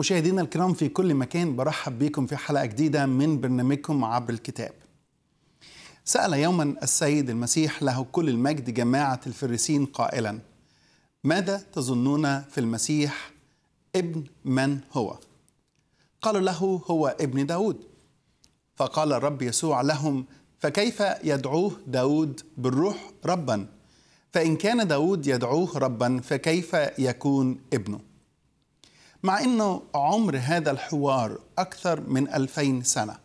مشاهدينا الكرام في كل مكان برحب بكم في حلقة جديدة من برنامجكم عبر الكتاب سأل يوما السيد المسيح له كل المجد جماعة الفريسين قائلا ماذا تظنون في المسيح ابن من هو؟ قالوا له هو ابن داود فقال الرب يسوع لهم فكيف يدعوه داود بالروح ربا فإن كان داود يدعوه ربا فكيف يكون ابنه مع أنه عمر هذا الحوار أكثر من ألفين سنة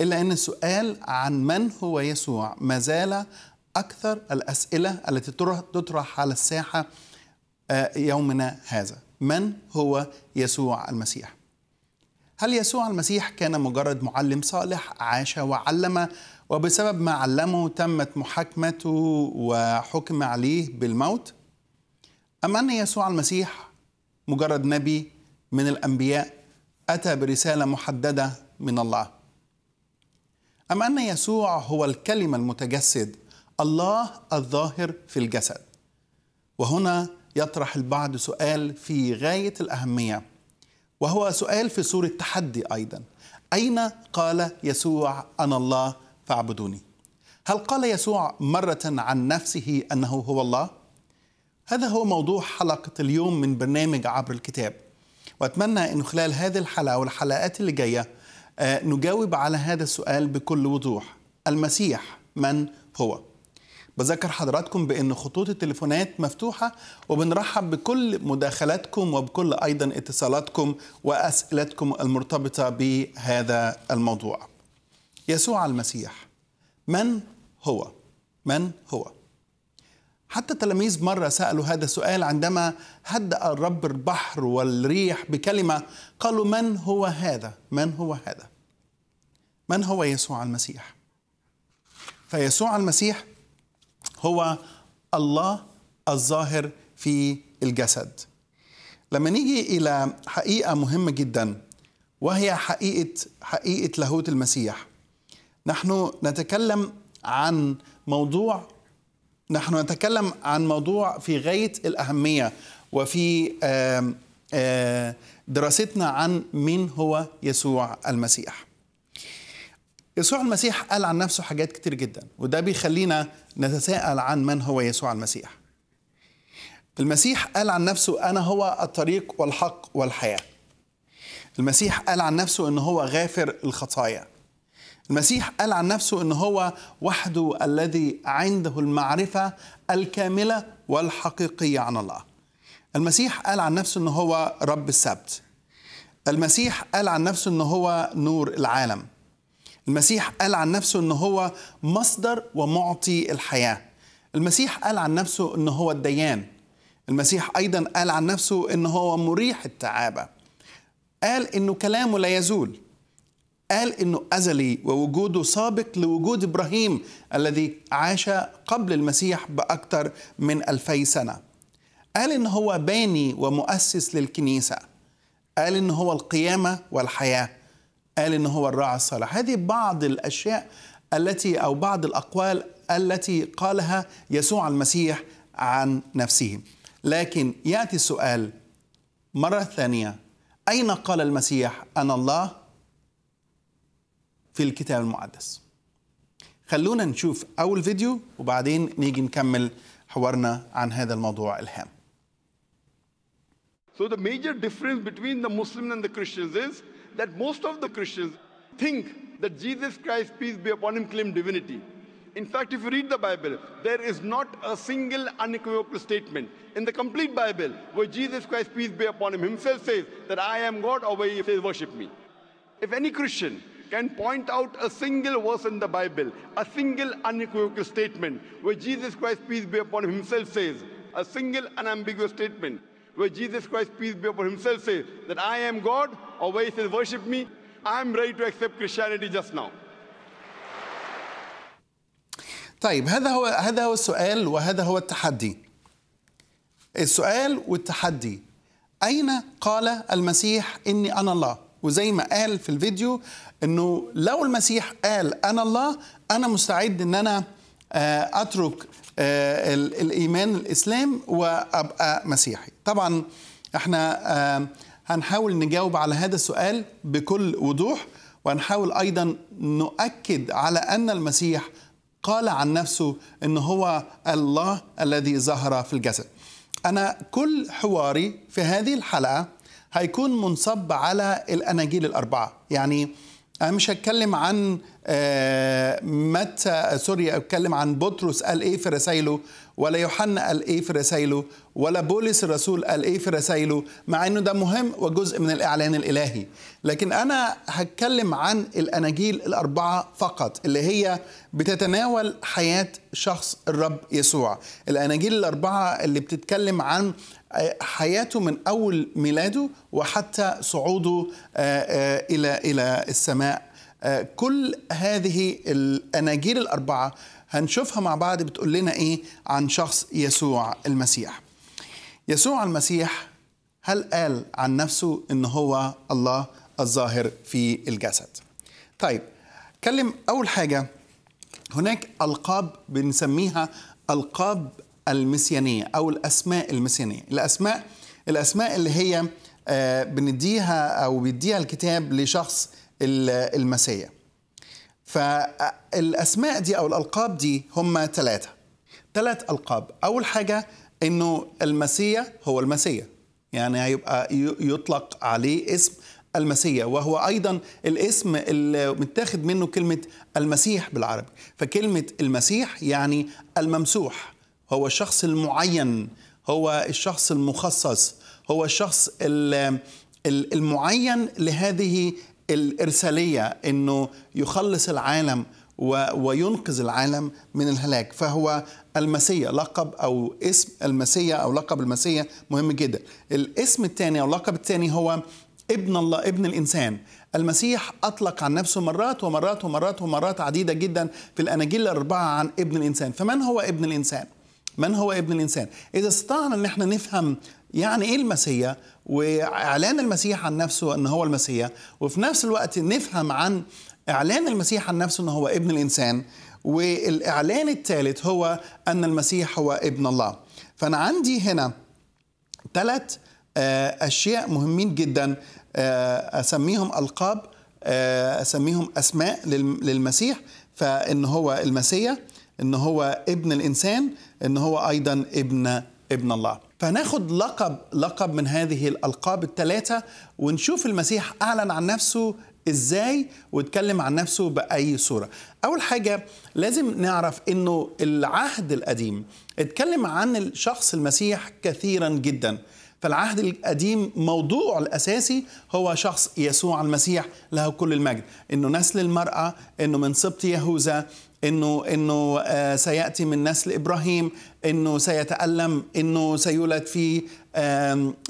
إلا أن السؤال عن من هو يسوع ما زال أكثر الأسئلة التي تطرح على الساحة آه، يومنا هذا من هو يسوع المسيح؟ هل يسوع المسيح كان مجرد معلم صالح عاش وعلم وبسبب ما علمه تمت محاكمته وحكم عليه بالموت؟ أم أن يسوع المسيح مجرد نبي من الأنبياء أتى برسالة محددة من الله أم أن يسوع هو الكلمة المتجسد الله الظاهر في الجسد وهنا يطرح البعض سؤال في غاية الأهمية وهو سؤال في صورة تحدي أيضا أين قال يسوع أنا الله فاعبدوني هل قال يسوع مرة عن نفسه أنه هو الله؟ هذا هو موضوع حلقة اليوم من برنامج عبر الكتاب وأتمنى أنه خلال هذه الحلقة والحلقات اللي جاية آه، نجاوب على هذا السؤال بكل وضوح المسيح من هو؟ بذكر حضراتكم بأن خطوط التليفونات مفتوحة وبنرحب بكل مداخلاتكم وبكل أيضا اتصالاتكم وأسئلتكم المرتبطة بهذا الموضوع يسوع المسيح من هو؟ من هو؟ حتى التلاميذ مرة سألوا هذا السؤال عندما هدأ الرب البحر والريح بكلمة قالوا من هو هذا؟ من هو هذا؟ من هو يسوع المسيح؟ فيسوع المسيح هو الله الظاهر في الجسد. لما نيجي إلى حقيقة مهمة جدا وهي حقيقة حقيقة لاهوت المسيح. نحن نتكلم عن موضوع نحن نتكلم عن موضوع في غاية الأهمية وفي دراستنا عن من هو يسوع المسيح يسوع المسيح قال عن نفسه حاجات كتير جدا وده بيخلينا نتساءل عن من هو يسوع المسيح المسيح قال عن نفسه أنا هو الطريق والحق والحياة المسيح قال عن نفسه أنه هو غافر الخطايا المسيح قال عن نفسه ان هو وحده الذي عنده المعرفه الكامله والحقيقيه عن الله المسيح قال عن نفسه ان هو رب السبت المسيح قال عن نفسه ان هو نور العالم المسيح قال عن نفسه ان هو مصدر ومعطي الحياه المسيح قال عن نفسه ان هو الديان المسيح ايضا قال عن نفسه ان هو مريح التعابه قال انه كلامه لا يزول قال انه ازلي ووجوده سابق لوجود ابراهيم الذي عاش قبل المسيح باكثر من ألفي سنه قال ان هو باني ومؤسس للكنيسه قال ان هو القيامه والحياه قال ان هو الراعي الصالح هذه بعض الاشياء التي او بعض الاقوال التي قالها يسوع المسيح عن نفسه لكن ياتي السؤال مره ثانيه اين قال المسيح انا الله في الكتاب المقدس خلونا نشوف أول فيديو وبعدين نيجي نكمل حوارنا عن هذا الموضوع الهام So the major difference between the Muslims and the Christians is that most of the Christians think that Jesus Christ, peace be upon him, claimed divinity. In fact, if you read the Bible, there is not a single unequivocal statement in the complete Bible where Jesus Christ, peace be upon him, himself says that I am God or where he says worship me. If any Christian can point out a single verse in the Bible, a single unequivocal statement where Jesus Christ, peace be upon him, himself, says, a single unambiguous statement where Jesus Christ, peace be upon him, himself, says that I am God, or where he says, worship me, I'm ready to accept Christianity just now. طيب هذا هو هذا هو السؤال وهذا هو التحدي. السؤال والتحدي أين قال المسيح إني أنا الله؟ وزي ما قال في الفيديو انه لو المسيح قال انا الله انا مستعد ان انا آه، اترك آه، الايمان الاسلام وابقى مسيحي طبعا احنا آه، هنحاول نجاوب على هذا السؤال بكل وضوح وهنحاول ايضا نؤكد على ان المسيح قال عن نفسه ان هو الله الذي ظهر في الجسد انا كل حواري في هذه الحلقه هيكون منصب على الاناجيل الاربعه يعني انا مش هتكلم عن آه، متى سوري اتكلم عن بطرس قال ايه في رسائله ولا يوحنا قال ايه في رسائله ولا بولس الرسول قال ايه في رسائله مع انه ده مهم وجزء من الاعلان الالهي لكن انا هتكلم عن الاناجيل الاربعه فقط اللي هي بتتناول حياه شخص الرب يسوع الاناجيل الاربعه اللي بتتكلم عن حياته من اول ميلاده وحتى صعوده آه، آه، الى الى السماء آه، كل هذه الاناجيل الاربعه هنشوفها مع بعض بتقول لنا ايه عن شخص يسوع المسيح يسوع المسيح هل قال عن نفسه ان هو الله الظاهر في الجسد طيب كلم اول حاجه هناك القاب بنسميها القاب المسيانيه او الاسماء المسيانيه الاسماء الاسماء اللي هي آه، بنديها او بيديها الكتاب لشخص المسيح فالاسماء آه، دي او الالقاب دي هم ثلاثه ثلاث القاب اول حاجه انه المسيح هو المسيح يعني هيبقى يطلق عليه اسم المسيح وهو ايضا الاسم اللي متاخد منه كلمه المسيح بالعربي فكلمه المسيح يعني الممسوح هو الشخص المعين هو الشخص المخصص هو الشخص المعين لهذه الإرسالية أنه يخلص العالم وينقذ العالم من الهلاك فهو المسيا لقب او اسم المسيا او لقب المسيا مهم جدا الاسم الثاني او اللقب الثاني هو ابن الله ابن الانسان المسيح اطلق عن نفسه مرات ومرات ومرات ومرات عديده جدا في الاناجيل الاربعه عن ابن الانسان فمن هو ابن الانسان من هو ابن الانسان اذا استطعنا ان احنا نفهم يعني ايه المسيح واعلان المسيح عن نفسه ان هو المسيح وفي نفس الوقت نفهم عن اعلان المسيح عن نفسه ان هو ابن الانسان والاعلان الثالث هو ان المسيح هو ابن الله فانا عندي هنا ثلاث آه، اشياء مهمين جدا آه، اسميهم القاب آه، اسميهم اسماء للمسيح فان هو المسيح ان هو ابن الانسان ان هو ايضا ابن ابن الله فناخد لقب لقب من هذه الالقاب الثلاثه ونشوف المسيح اعلن عن نفسه ازاي واتكلم عن نفسه باي صوره اول حاجه لازم نعرف انه العهد القديم اتكلم عن الشخص المسيح كثيرا جدا فالعهد القديم موضوعه الاساسي هو شخص يسوع المسيح له كل المجد انه نسل المراه انه من سبط يهوذا انه انه آه، سياتي من نسل ابراهيم انه سيتالم انه سيولد في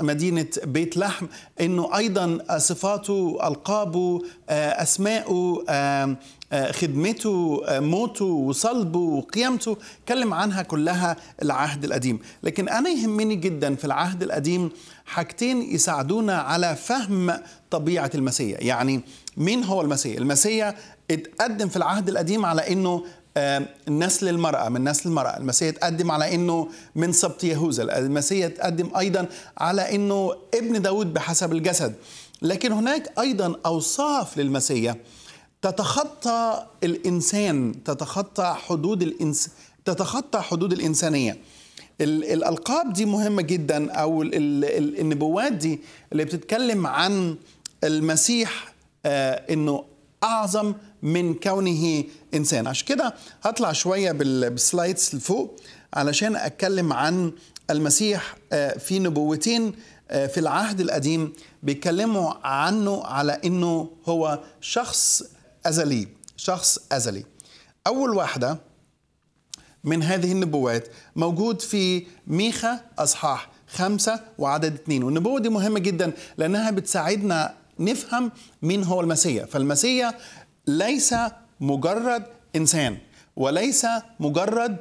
مدينه بيت لحم انه ايضا صفاته القابه آه، اسماءه آه، خدمته موته وصلبه وقيامته اتكلم عنها كلها العهد القديم لكن انا يهمني جدا في العهد القديم حاجتين يساعدونا على فهم طبيعه المسيح يعني مين هو المسيح المسيح اتقدم في العهد القديم على انه نسل المرأة من نسل المرأة المسيح تقدم على أنه من سبط يهوذا المسيح تقدم أيضا على أنه ابن داود بحسب الجسد لكن هناك أيضا أوصاف للمسيح تتخطى الإنسان تتخطى حدود الإنس تتخطى حدود الإنسانية الألقاب دي مهمة جدا أو النبوات دي اللي بتتكلم عن المسيح آه، أنه أعظم من كونه انسان عشان كده هطلع شويه بالسلايدز لفوق علشان اتكلم عن المسيح آه، في نبوتين آه، في العهد القديم بيتكلموا عنه على انه هو شخص ازلي شخص ازلي اول واحده من هذه النبوات موجود في ميخا اصحاح خمسة وعدد اثنين والنبوة دي مهمة جدا لأنها بتساعدنا نفهم مين هو المسيح فالمسيح ليس مجرد إنسان وليس مجرد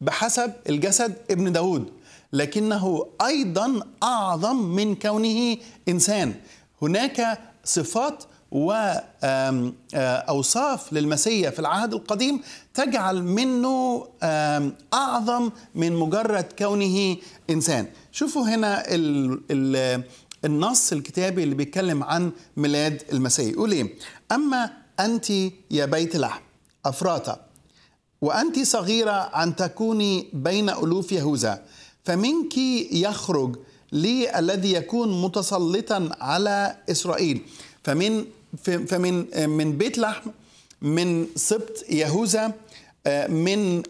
بحسب الجسد ابن داود لكنه أيضا أعظم من كونه إنسان هناك صفات وأوصاف للمسيح في العهد القديم تجعل منه أعظم من مجرد كونه إنسان شوفوا هنا النص الكتابي اللي بيتكلم عن ميلاد المسيح يقول ايه اما أنت يا بيت لحم أفراطة وأنت صغيرة أن تكوني بين ألوف يهوذا فمنك يخرج لي الذي يكون متسلطا على إسرائيل فمن فمن من بيت لحم من سبط يهوذا من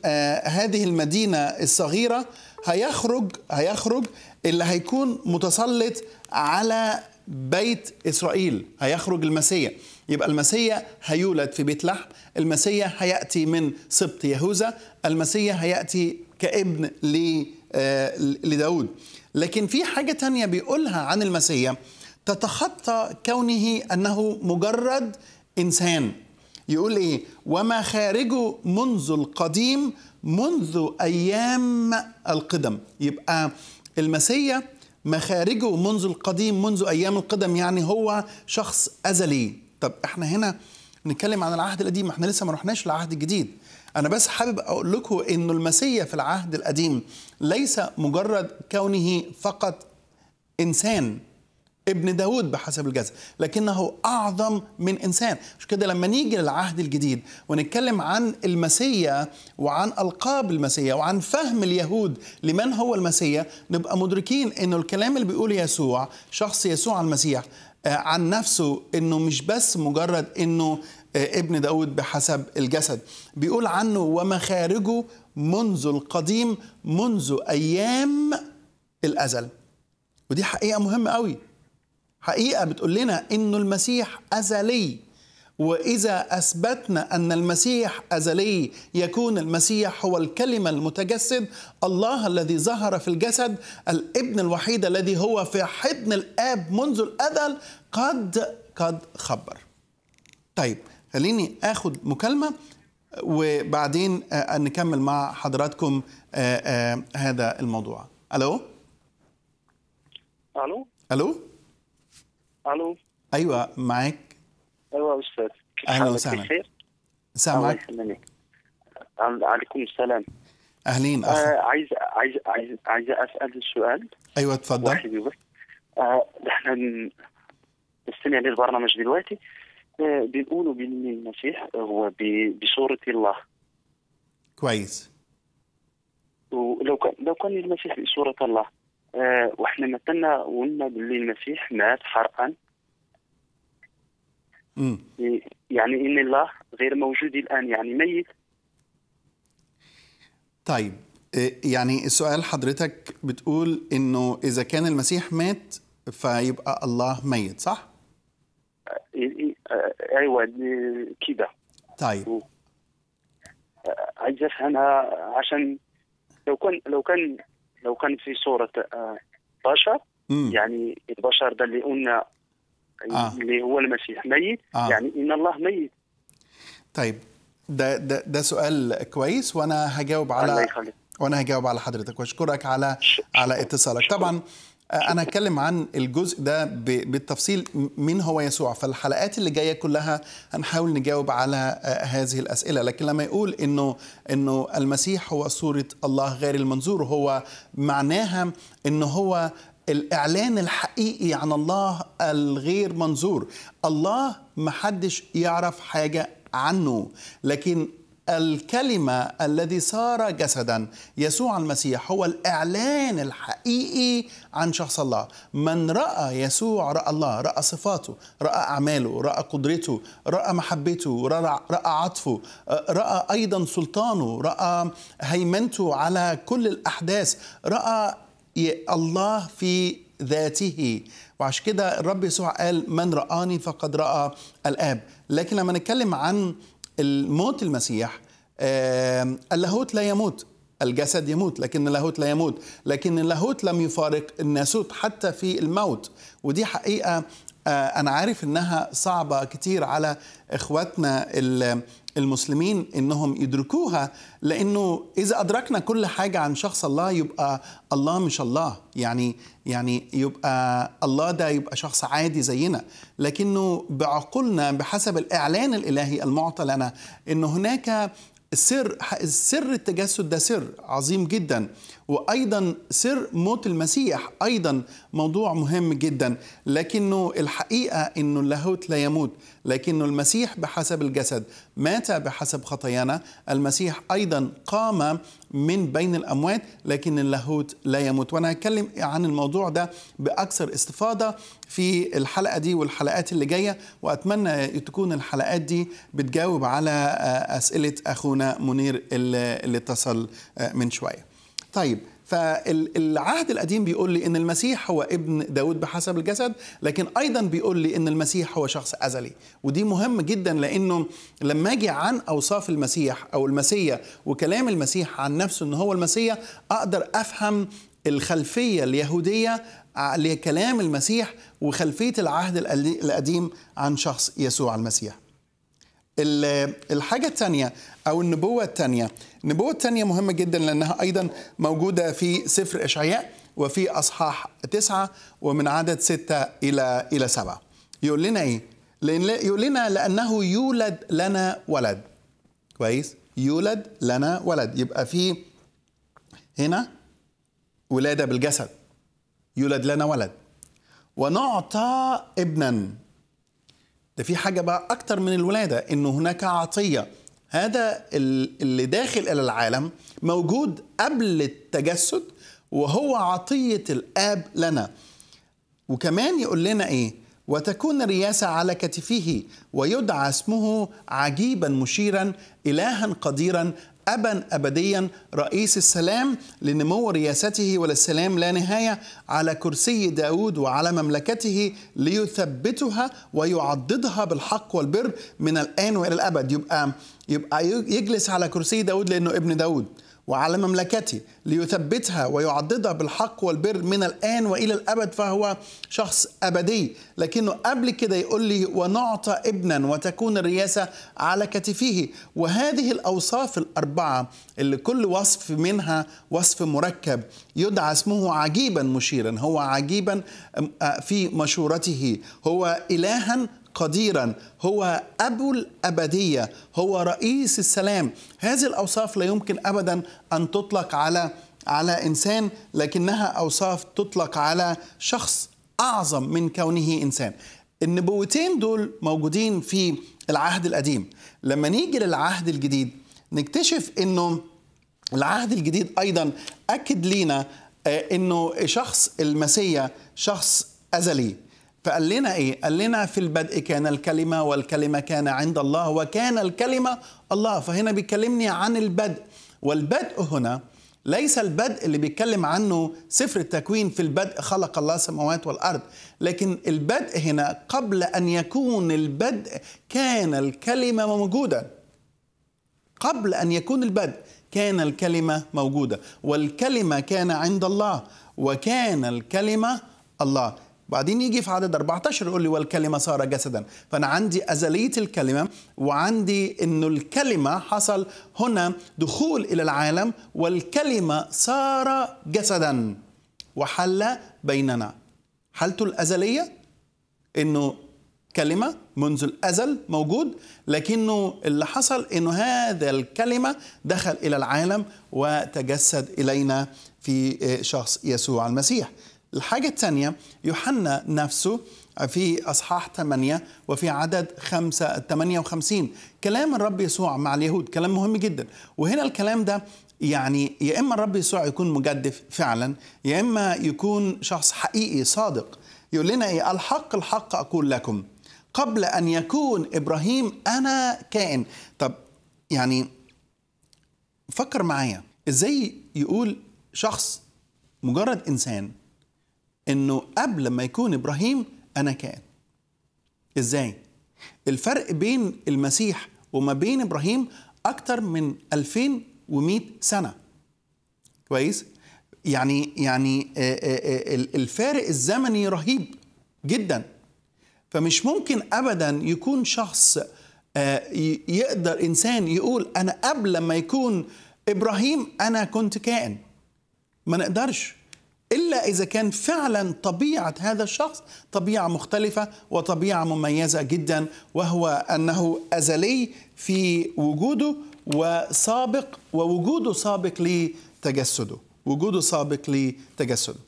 هذه المدينة الصغيرة هيخرج هيخرج اللي هيكون متسلط على بيت إسرائيل هيخرج المسيح يبقى المسيا هيولد في بيت لحم المسيا هيأتي من سبط يهوذا المسيا هيأتي كابن آه، لداود لكن في حاجة تانية بيقولها عن المسيا تتخطى كونه أنه مجرد إنسان يقول إيه وما خارجه منذ القديم منذ أيام القدم يبقى المسيا مخارجه منذ القديم منذ أيام القدم يعني هو شخص أزلي طب احنا هنا نتكلم عن العهد القديم احنا لسه ما رحناش للعهد الجديد انا بس حابب اقول لكم انه المسيا في العهد القديم ليس مجرد كونه فقط انسان ابن داود بحسب الجزء لكنه أعظم من إنسان مش كده لما نيجي للعهد الجديد ونتكلم عن المسيا وعن ألقاب المسيا وعن فهم اليهود لمن هو المسيا نبقى مدركين أنه الكلام اللي بيقوله يسوع شخص يسوع المسيح آه، عن نفسه انه مش بس مجرد انه آه، ابن داود بحسب الجسد بيقول عنه ومخارجه منذ القديم منذ ايام الازل ودي حقيقه مهمه قوي حقيقه بتقول لنا انه المسيح ازلي واذا اثبتنا ان المسيح ازلي يكون المسيح هو الكلمه المتجسد الله الذي ظهر في الجسد الابن الوحيد الذي هو في حضن الاب منذ الازل قد قد خبر طيب خليني اخد مكالمه وبعدين آه، آه، نكمل مع حضراتكم آه، هذا الموضوع الو الو الو الو ايوه معاك ايوه استاذ اهلا وسهلا بخير سامعك عليكم السلام اهلين أخي. آه، عايز عايز عايز اسال سؤال ايوه تفضل واحد احنا آه، نستمع للبرنامج دلوقتي بيقولوا آه، بنقولوا بان المسيح هو بصوره الله كويس ولو كان لو كان المسيح بصوره الله واحنا مثلنا قلنا بان المسيح مات حرقا يعني ان الله غير موجود الان يعني ميت طيب إيه، يعني السؤال حضرتك بتقول انه اذا كان المسيح مات فيبقى الله ميت صح؟ إيه، إيه، آه، ايوه كده طيب آه، عايز افهمها آه، عشان لو كان لو كان لو كان في صوره بشر يعني البشر ده اللي قلنا يعني آه. اللي هو المسيح ميت آه. يعني ان الله ميت طيب ده ده ده سؤال كويس وانا هجاوب على الله يخليك. وانا هجاوب على حضرتك واشكرك على على اتصالك طبعا آه، انا هتكلم عن الجزء ده بالتفصيل مين هو يسوع فالحلقات اللي جايه كلها هنحاول نجاوب على آه، هذه الاسئله لكن لما يقول انه انه المسيح هو صوره الله غير المنظور هو معناها ان هو الاعلان الحقيقي عن الله الغير منظور الله محدش يعرف حاجه عنه لكن الكلمه الذي صار جسدا يسوع المسيح هو الاعلان الحقيقي عن شخص الله من راى يسوع راى الله راى صفاته راى اعماله راى قدرته راى محبته راى عطفه راى ايضا سلطانه راى هيمنته على كل الاحداث راى الله في ذاته وعشان كده الرب يسوع قال من رآني فقد رأى الآب لكن لما نتكلم عن الموت المسيح اللاهوت لا يموت الجسد يموت لكن اللاهوت لا يموت لكن اللاهوت لم يفارق الناسوت حتى في الموت ودي حقيقة آه، انا عارف انها صعبه كتير على اخواتنا المسلمين انهم يدركوها لانه اذا ادركنا كل حاجه عن شخص الله يبقى الله مش الله يعني يعني يبقى الله ده يبقى شخص عادي زينا لكنه بعقولنا بحسب الاعلان الالهي المعطى لنا ان هناك سر سر التجسد ده سر عظيم جدا وايضا سر موت المسيح ايضا موضوع مهم جدا لكنه الحقيقة أنه اللاهوت لا يموت لكنه المسيح بحسب الجسد مات بحسب خطايانا المسيح أيضا قام من بين الأموات لكن اللاهوت لا يموت وأنا هتكلم عن الموضوع ده بأكثر استفاضة في الحلقة دي والحلقات اللي جاية وأتمنى تكون الحلقات دي بتجاوب على آه، أسئلة أخونا منير اللي اتصل آه، من شوية طيب فالعهد القديم بيقول لي ان المسيح هو ابن داود بحسب الجسد لكن ايضا بيقول لي ان المسيح هو شخص ازلي ودي مهم جدا لانه لما اجي عن اوصاف المسيح او المسيا وكلام المسيح عن نفسه ان هو المسيا اقدر افهم الخلفيه اليهوديه لكلام المسيح وخلفيه العهد القديم عن شخص يسوع المسيح الحاجة الثانية أو النبوة الثانية النبوة الثانية مهمة جدا لأنها أيضا موجودة في سفر إشعياء وفي أصحاح تسعة ومن عدد ستة إلى إلى سبعة يقول لنا إيه؟ لأن يقول لنا لأنه يولد لنا ولد كويس؟ يولد لنا ولد يبقى في هنا ولادة بالجسد يولد لنا ولد ونعطى ابنا ده في حاجة بقى أكتر من الولادة إنه هناك عطية هذا اللي داخل إلى العالم موجود قبل التجسد وهو عطية الآب لنا وكمان يقول لنا إيه وتكون الرياسة على كتفه ويدعى اسمه عجيبا مشيرا إلها قديرا أبا أبديا رئيس السلام لنمو رياسته وللسلام لا نهاية على كرسي داود وعلى مملكته ليثبتها ويعضدها بالحق والبر من الآن وإلى الأبد يبقى يبقى يجلس على كرسي داود لأنه ابن داود وعلى مملكته ليثبتها ويعضدها بالحق والبر من الآن وإلى الأبد فهو شخص أبدي لكنه قبل كده يقول لي ونعطى ابنا وتكون الرياسة على كتفه وهذه الأوصاف الأربعة اللي كل وصف منها وصف مركب يدعى اسمه عجيبا مشيرا هو عجيبا آه، في مشورته هو إلها قديرا هو ابو الابديه هو رئيس السلام هذه الاوصاف لا يمكن ابدا ان تطلق على على انسان لكنها اوصاف تطلق على شخص اعظم من كونه انسان النبوتين دول موجودين في العهد القديم لما نيجي للعهد الجديد نكتشف انه العهد الجديد ايضا اكد لينا آه، انه شخص المسيا شخص ازلي فقال لنا ايه؟ قال لنا في البدء كان الكلمه والكلمه كان عند الله وكان الكلمه الله فهنا بيكلمني عن البدء والبدء هنا ليس البدء اللي بيتكلم عنه سفر التكوين في البدء خلق الله السماوات والارض لكن البدء هنا قبل ان يكون البدء كان الكلمه موجوده قبل ان يكون البدء كان الكلمه موجوده والكلمه كان عند الله وكان الكلمه الله بعدين يجي في عدد 14 يقول لي والكلمه صار جسدا فانا عندي ازليه الكلمه وعندي انه الكلمه حصل هنا دخول الى العالم والكلمه صار جسدا وحل بيننا حالته الازليه انه كلمه منذ الازل موجود لكنه اللي حصل انه هذا الكلمه دخل الى العالم وتجسد الينا في آه، شخص يسوع المسيح الحاجة الثانية يوحنا نفسه في اصحاح 8 وفي عدد 5 58 كلام الرب يسوع مع اليهود كلام مهم جدا وهنا الكلام ده يعني يا اما الرب يسوع يكون مجدف فعلا يا اما يكون شخص حقيقي صادق يقول لنا ايه الحق الحق اقول لكم قبل ان يكون ابراهيم انا كائن طب يعني فكر معايا ازاي يقول شخص مجرد انسان انه قبل ما يكون ابراهيم انا كان ازاي الفرق بين المسيح وما بين ابراهيم اكتر من 2100 سنه كويس يعني يعني آه، آه، آه، الفارق الزمني رهيب جدا فمش ممكن ابدا يكون شخص يقدر انسان يقول انا قبل ما يكون ابراهيم انا كنت كائن ما نقدرش إلا إذا كان فعلا طبيعة هذا الشخص طبيعة مختلفة وطبيعة مميزة جدا وهو أنه أزلي في وجوده وسابق ووجوده سابق لتجسده وجوده سابق لتجسده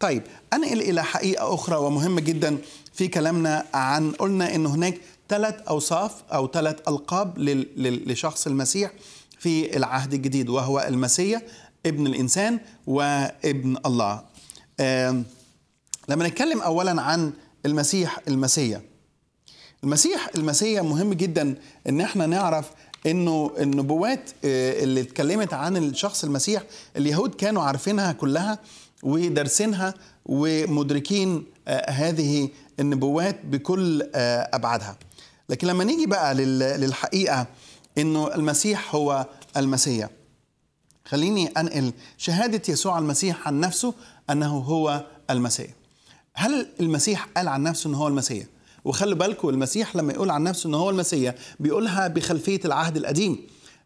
طيب أنقل إلى حقيقة أخرى ومهمة جدا في كلامنا عن قلنا أن هناك ثلاث أوصاف أو ثلاث ألقاب لشخص المسيح في العهد الجديد وهو المسيح ابن الإنسان وابن الله لما نتكلم اولا عن المسيح المسيا المسيح المسيا مهم جدا ان احنا نعرف انه النبوات آه، اللي اتكلمت عن الشخص المسيح اليهود كانوا عارفينها كلها ودارسينها ومدركين آه، هذه النبوات بكل آه، ابعادها لكن لما نيجي بقى للحقيقه انه المسيح هو المسيا خليني انقل شهاده يسوع المسيح عن نفسه انه هو المسيح هل المسيح قال عن نفسه ان هو المسيح وخلوا بالكم المسيح لما يقول عن نفسه ان هو المسيح بيقولها بخلفيه العهد القديم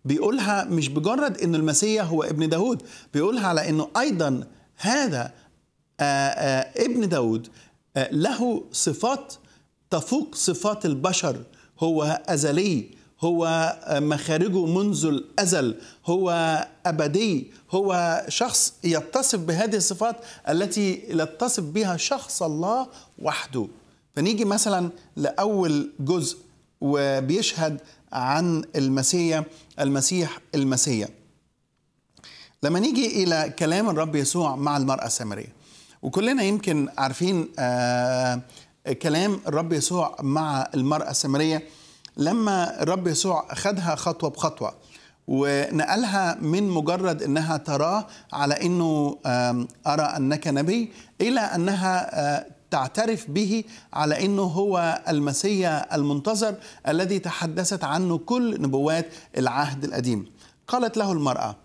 بيقولها مش بجرد انه المسيح هو ابن داود بيقولها على انه ايضا هذا آآ آه، آآ آه، ابن داود آه، له صفات تفوق صفات البشر هو ازلي هو مخارجه منذ الازل هو ابدي هو شخص يتصف بهذه الصفات التي يتصف بها شخص الله وحده فنيجي مثلا لاول جزء وبيشهد عن المسيح المسيح المسيح لما نيجي الى كلام الرب يسوع مع المراه السامريه وكلنا يمكن عارفين آه كلام الرب يسوع مع المراه السامريه لما الرب يسوع خدها خطوه بخطوه ونقلها من مجرد انها تراه على انه ارى انك نبي الى انها تعترف به على انه هو المسيا المنتظر الذي تحدثت عنه كل نبوات العهد القديم. قالت له المراه: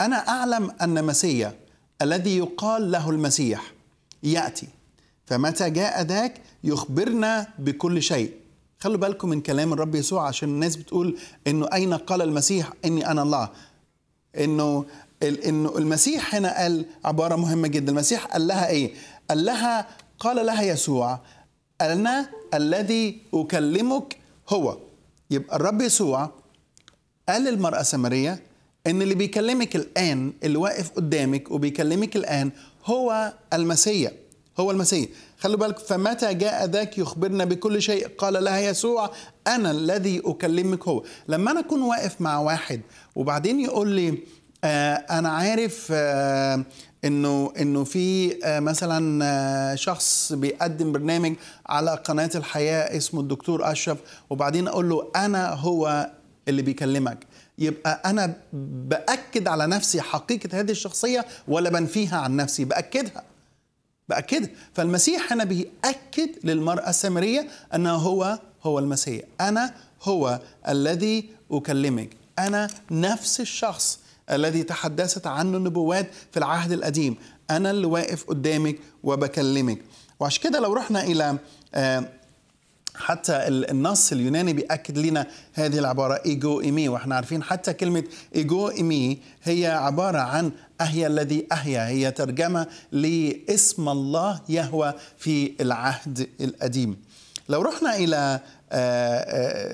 انا اعلم ان مسيا الذي يقال له المسيح ياتي فمتى جاء ذاك يخبرنا بكل شيء. خلوا بالكم من كلام الرب يسوع عشان الناس بتقول انه اين قال المسيح اني انا الله انه انه المسيح هنا قال عباره مهمه جدا المسيح قال لها ايه قال لها قال لها يسوع انا الذي اكلمك هو يبقى الرب يسوع قال للمراه السامريه ان اللي بيكلمك الان اللي واقف قدامك وبيكلمك الان هو المسيح هو المسيح خلوا بالك فمتى جاء ذاك يخبرنا بكل شيء قال لها يسوع أنا الذي أكلمك هو لما أنا أكون واقف مع واحد وبعدين يقول لي آه، أنا عارف آه، انه انه في آه، مثلا شخص بيقدم برنامج على قناه الحياه اسمه الدكتور اشرف وبعدين اقول له انا هو اللي بيكلمك يبقى انا باكد على نفسي حقيقه هذه الشخصيه ولا بنفيها عن نفسي باكدها بقى كده فالمسيح هنا بيأكد للمرأة السامرية أنه هو هو المسيح أنا هو الذي أكلمك أنا نفس الشخص الذي تحدثت عنه النبوات في العهد القديم أنا اللي واقف قدامك وبكلمك وعشان كده لو رحنا إلى آه، حتى النص اليوناني بيأكد لنا هذه العبارة إيجو إيمي وإحنا عارفين حتى كلمة إيجو إيمي هي عبارة عن أهي الذي أحيا هي ترجمة لاسم الله يهوى في العهد القديم لو رحنا إلى آه،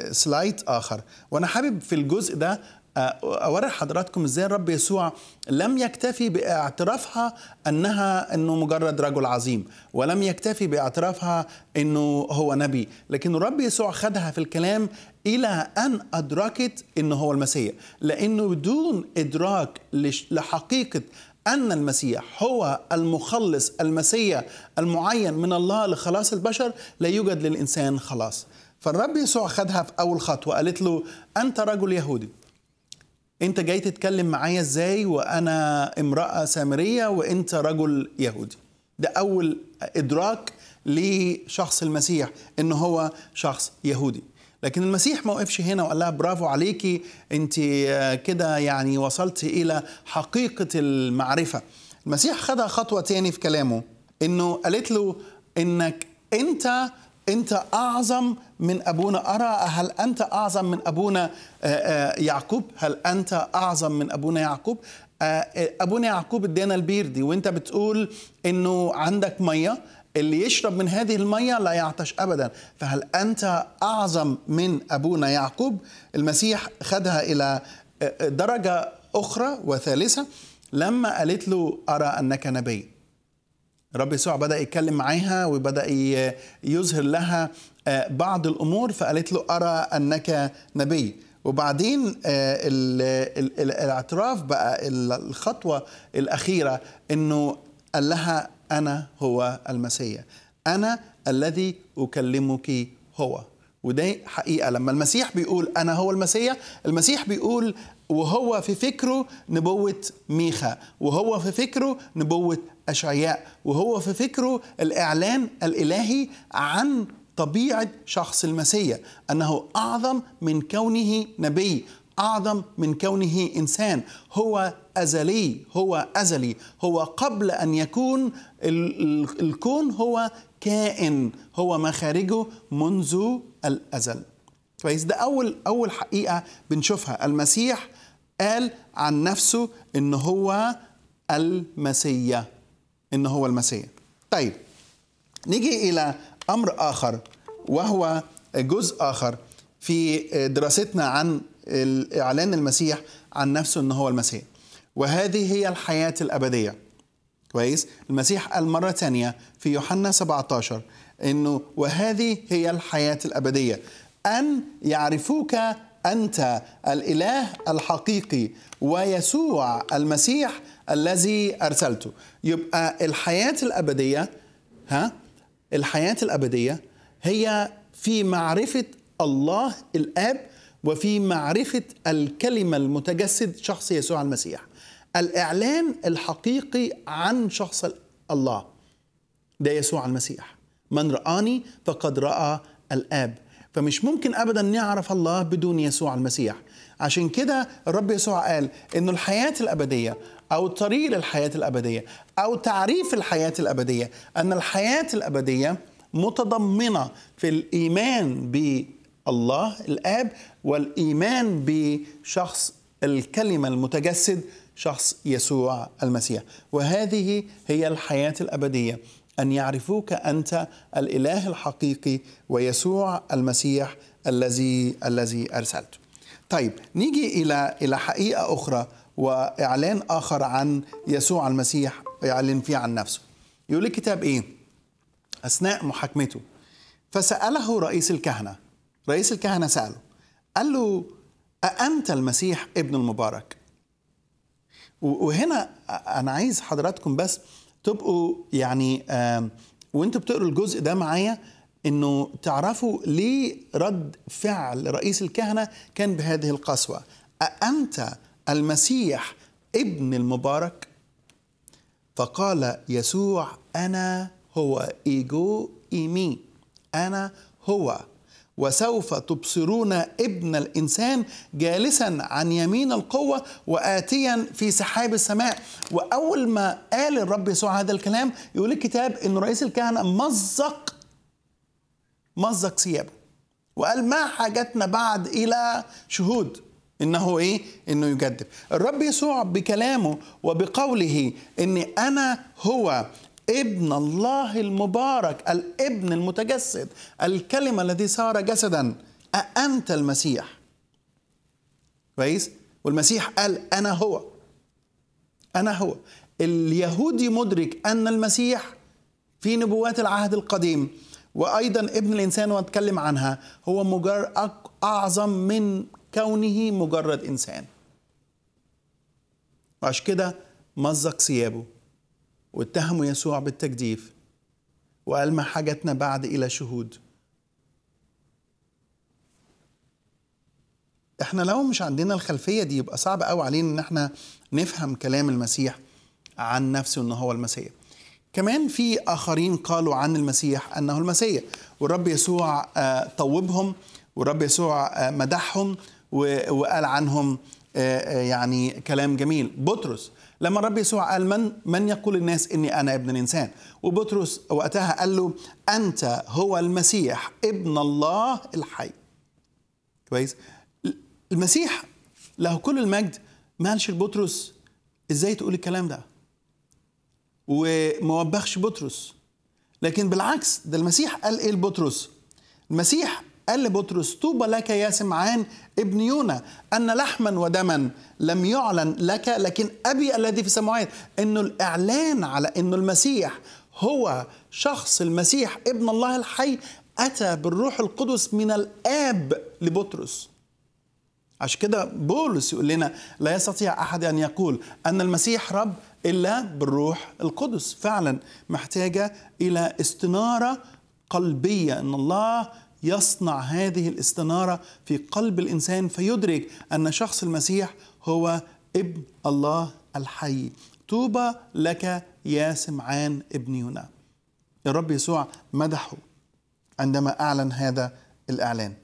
آه، سلايد آخر وأنا حابب في الجزء ده آه، أوري حضراتكم إزاي الرب يسوع لم يكتفي باعترافها أنها أنه مجرد رجل عظيم ولم يكتفي باعترافها أنه هو نبي لكن الرب يسوع خدها في الكلام الى ان ادركت ان هو المسيح لانه بدون ادراك لحقيقه ان المسيح هو المخلص المسيح المعين من الله لخلاص البشر لا يوجد للانسان خلاص فالرب يسوع خدها في اول خطوه قالت له انت رجل يهودي انت جاي تتكلم معايا ازاي وانا امراه سامريه وانت رجل يهودي ده اول ادراك لشخص المسيح ان هو شخص يهودي لكن المسيح ما وقفش هنا وقال لها برافو عليكي انت آه، كده يعني وصلت الى حقيقه المعرفه المسيح خدها خطوه تاني في كلامه انه قالت له انك انت انت اعظم من ابونا ارى هل انت اعظم من ابونا آه، آه، يعقوب هل انت اعظم من ابونا يعقوب ابونا يعقوب ادينا البير دي وانت بتقول انه عندك ميه اللي يشرب من هذه المية لا يعطش أبدا فهل أنت أعظم من أبونا يعقوب المسيح خدها إلى آه، آه، درجة أخرى وثالثة لما قالت له أرى أنك نبي رب يسوع بدأ يتكلم معاها وبدأ يظهر لها آه، بعض الأمور فقالت له أرى أنك نبي وبعدين الاعتراف بقى الخطوة الأخيرة أنه قال لها أنا هو المسيح أنا الذي أكلمك هو وده حقيقة لما المسيح بيقول أنا هو المسيح المسيح بيقول وهو في فكره نبوة ميخا وهو في فكره نبوة أشعياء وهو في فكره الإعلان الإلهي عن طبيعة شخص المسيح أنه أعظم من كونه نبي أعظم من كونه إنسان هو أزلي هو أزلي هو قبل أن يكون الكون هو كائن هو مخارجه منذ الأزل كويس ده أول أول حقيقة بنشوفها المسيح قال عن نفسه إن هو المسيا إن هو المسيا طيب نيجي إلى أمر آخر وهو جزء آخر في دراستنا عن الإعلان المسيح عن نفسه ان هو المسيح وهذه هي الحياة الأبدية كويس المسيح قال مرة ثانيه في يوحنا 17 أنه وهذه هي الحياة الأبدية أن يعرفوك أنت الإله الحقيقي ويسوع المسيح الذي أرسلته يبقى الحياة الأبدية ها الحياة الأبدية هي في معرفة الله الآب وفي معرفة الكلمة المتجسد شخص يسوع المسيح الإعلان الحقيقي عن شخص الله ده يسوع المسيح من رآني فقد رأى الآب فمش ممكن ابدا نعرف الله بدون يسوع المسيح عشان كده الرب يسوع قال انه الحياه الابديه او الطريق للحياه الابديه او تعريف الحياه الابديه ان الحياه الابديه متضمنه في الايمان الله الآب والإيمان بشخص الكلمة المتجسد شخص يسوع المسيح وهذه هي الحياة الأبدية أن يعرفوك أنت الإله الحقيقي ويسوع المسيح الذي الذي أرسلته طيب نيجي إلى إلى حقيقة أخرى وإعلان آخر عن يسوع المسيح يعلن فيه عن نفسه يقول الكتاب إيه أثناء محاكمته فسأله رئيس الكهنة رئيس الكهنة سأله قال له أأنت المسيح ابن المبارك وهنا أنا عايز حضراتكم بس تبقوا يعني وانتوا بتقروا الجزء ده معايا انه تعرفوا ليه رد فعل رئيس الكهنه كان بهذه القسوه أأنت المسيح ابن المبارك فقال يسوع أنا هو إيجو إيمي أنا هو وسوف تبصرون ابن الانسان جالسا عن يمين القوه واتيا في سحاب السماء واول ما قال الرب يسوع هذا الكلام يقول الكتاب ان رئيس الكهنه مزق مزق ثيابه وقال ما حاجتنا بعد الى شهود انه ايه انه يجدد الرب يسوع بكلامه وبقوله ان انا هو ابن الله المبارك الابن المتجسد الكلمة الذي صار جسدا أأنت المسيح كويس والمسيح قال أنا هو أنا هو اليهودي مدرك أن المسيح في نبوات العهد القديم وأيضا ابن الإنسان وأتكلم عنها هو مجرد أعظم من كونه مجرد إنسان وعشان كده مزق ثيابه واتهموا يسوع بالتجديف وقال ما حاجتنا بعد إلى شهود احنا لو مش عندنا الخلفية دي يبقى صعب قوي علينا ان احنا نفهم كلام المسيح عن نفسه ان هو المسيح كمان في آخرين قالوا عن المسيح أنه المسيح والرب يسوع آه، طوبهم والرب يسوع آه، مدحهم وقال عنهم آه، آه، يعني كلام جميل بطرس لما الرب يسوع قال من من يقول الناس اني انا ابن الانسان وبطرس وقتها قال له انت هو المسيح ابن الله الحي كويس المسيح له كل المجد ما قالش لبطرس ازاي تقول الكلام ده وموبخش بطرس لكن بالعكس ده المسيح قال ايه لبطرس المسيح قال لبطرس طوبى لك يا سمعان ابن يونا أن لحما ودما لم يعلن لك لكن أبي الذي في السماوات أنه الإعلان على أنه المسيح هو شخص المسيح ابن الله الحي أتى بالروح القدس من الآب لبطرس عشان كده بولس يقول لنا لا يستطيع أحد أن يقول أن المسيح رب إلا بالروح القدس فعلا محتاجة إلى استنارة قلبية أن الله يصنع هذه الاستناره في قلب الانسان فيدرك ان شخص المسيح هو ابن الله الحي طوبى لك يا سمعان ابن يونا الرب يسوع مدحه عندما اعلن هذا الاعلان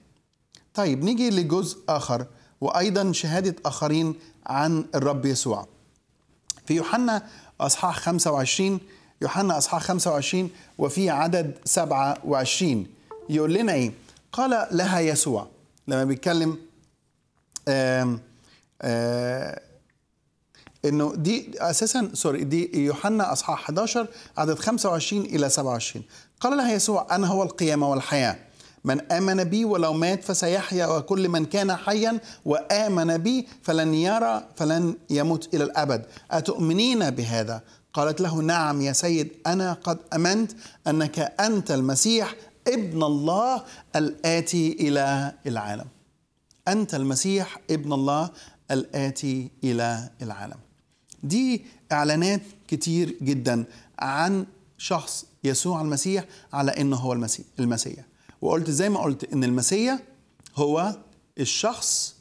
طيب نيجي لجزء اخر وايضا شهاده اخرين عن الرب يسوع في يوحنا اصحاح 25 يوحنا اصحاح 25 وفي عدد 27 يقول لنا ايه قال لها يسوع لما بيتكلم آه، انه دي اساسا سوري دي يوحنا اصحاح 11 عدد 25 الى 27 قال لها يسوع انا هو القيامه والحياه من امن بي ولو مات فسيحيا وكل من كان حيا وامن بي فلن يرى فلن يموت الى الابد اتؤمنين بهذا قالت له نعم يا سيد انا قد امنت انك انت المسيح ابن الله الآتي إلى العالم أنت المسيح ابن الله الآتي إلى العالم دي إعلانات كتير جدا عن شخص يسوع المسيح على أنه هو المسيح, وقلت زي ما قلت أن المسيح هو الشخص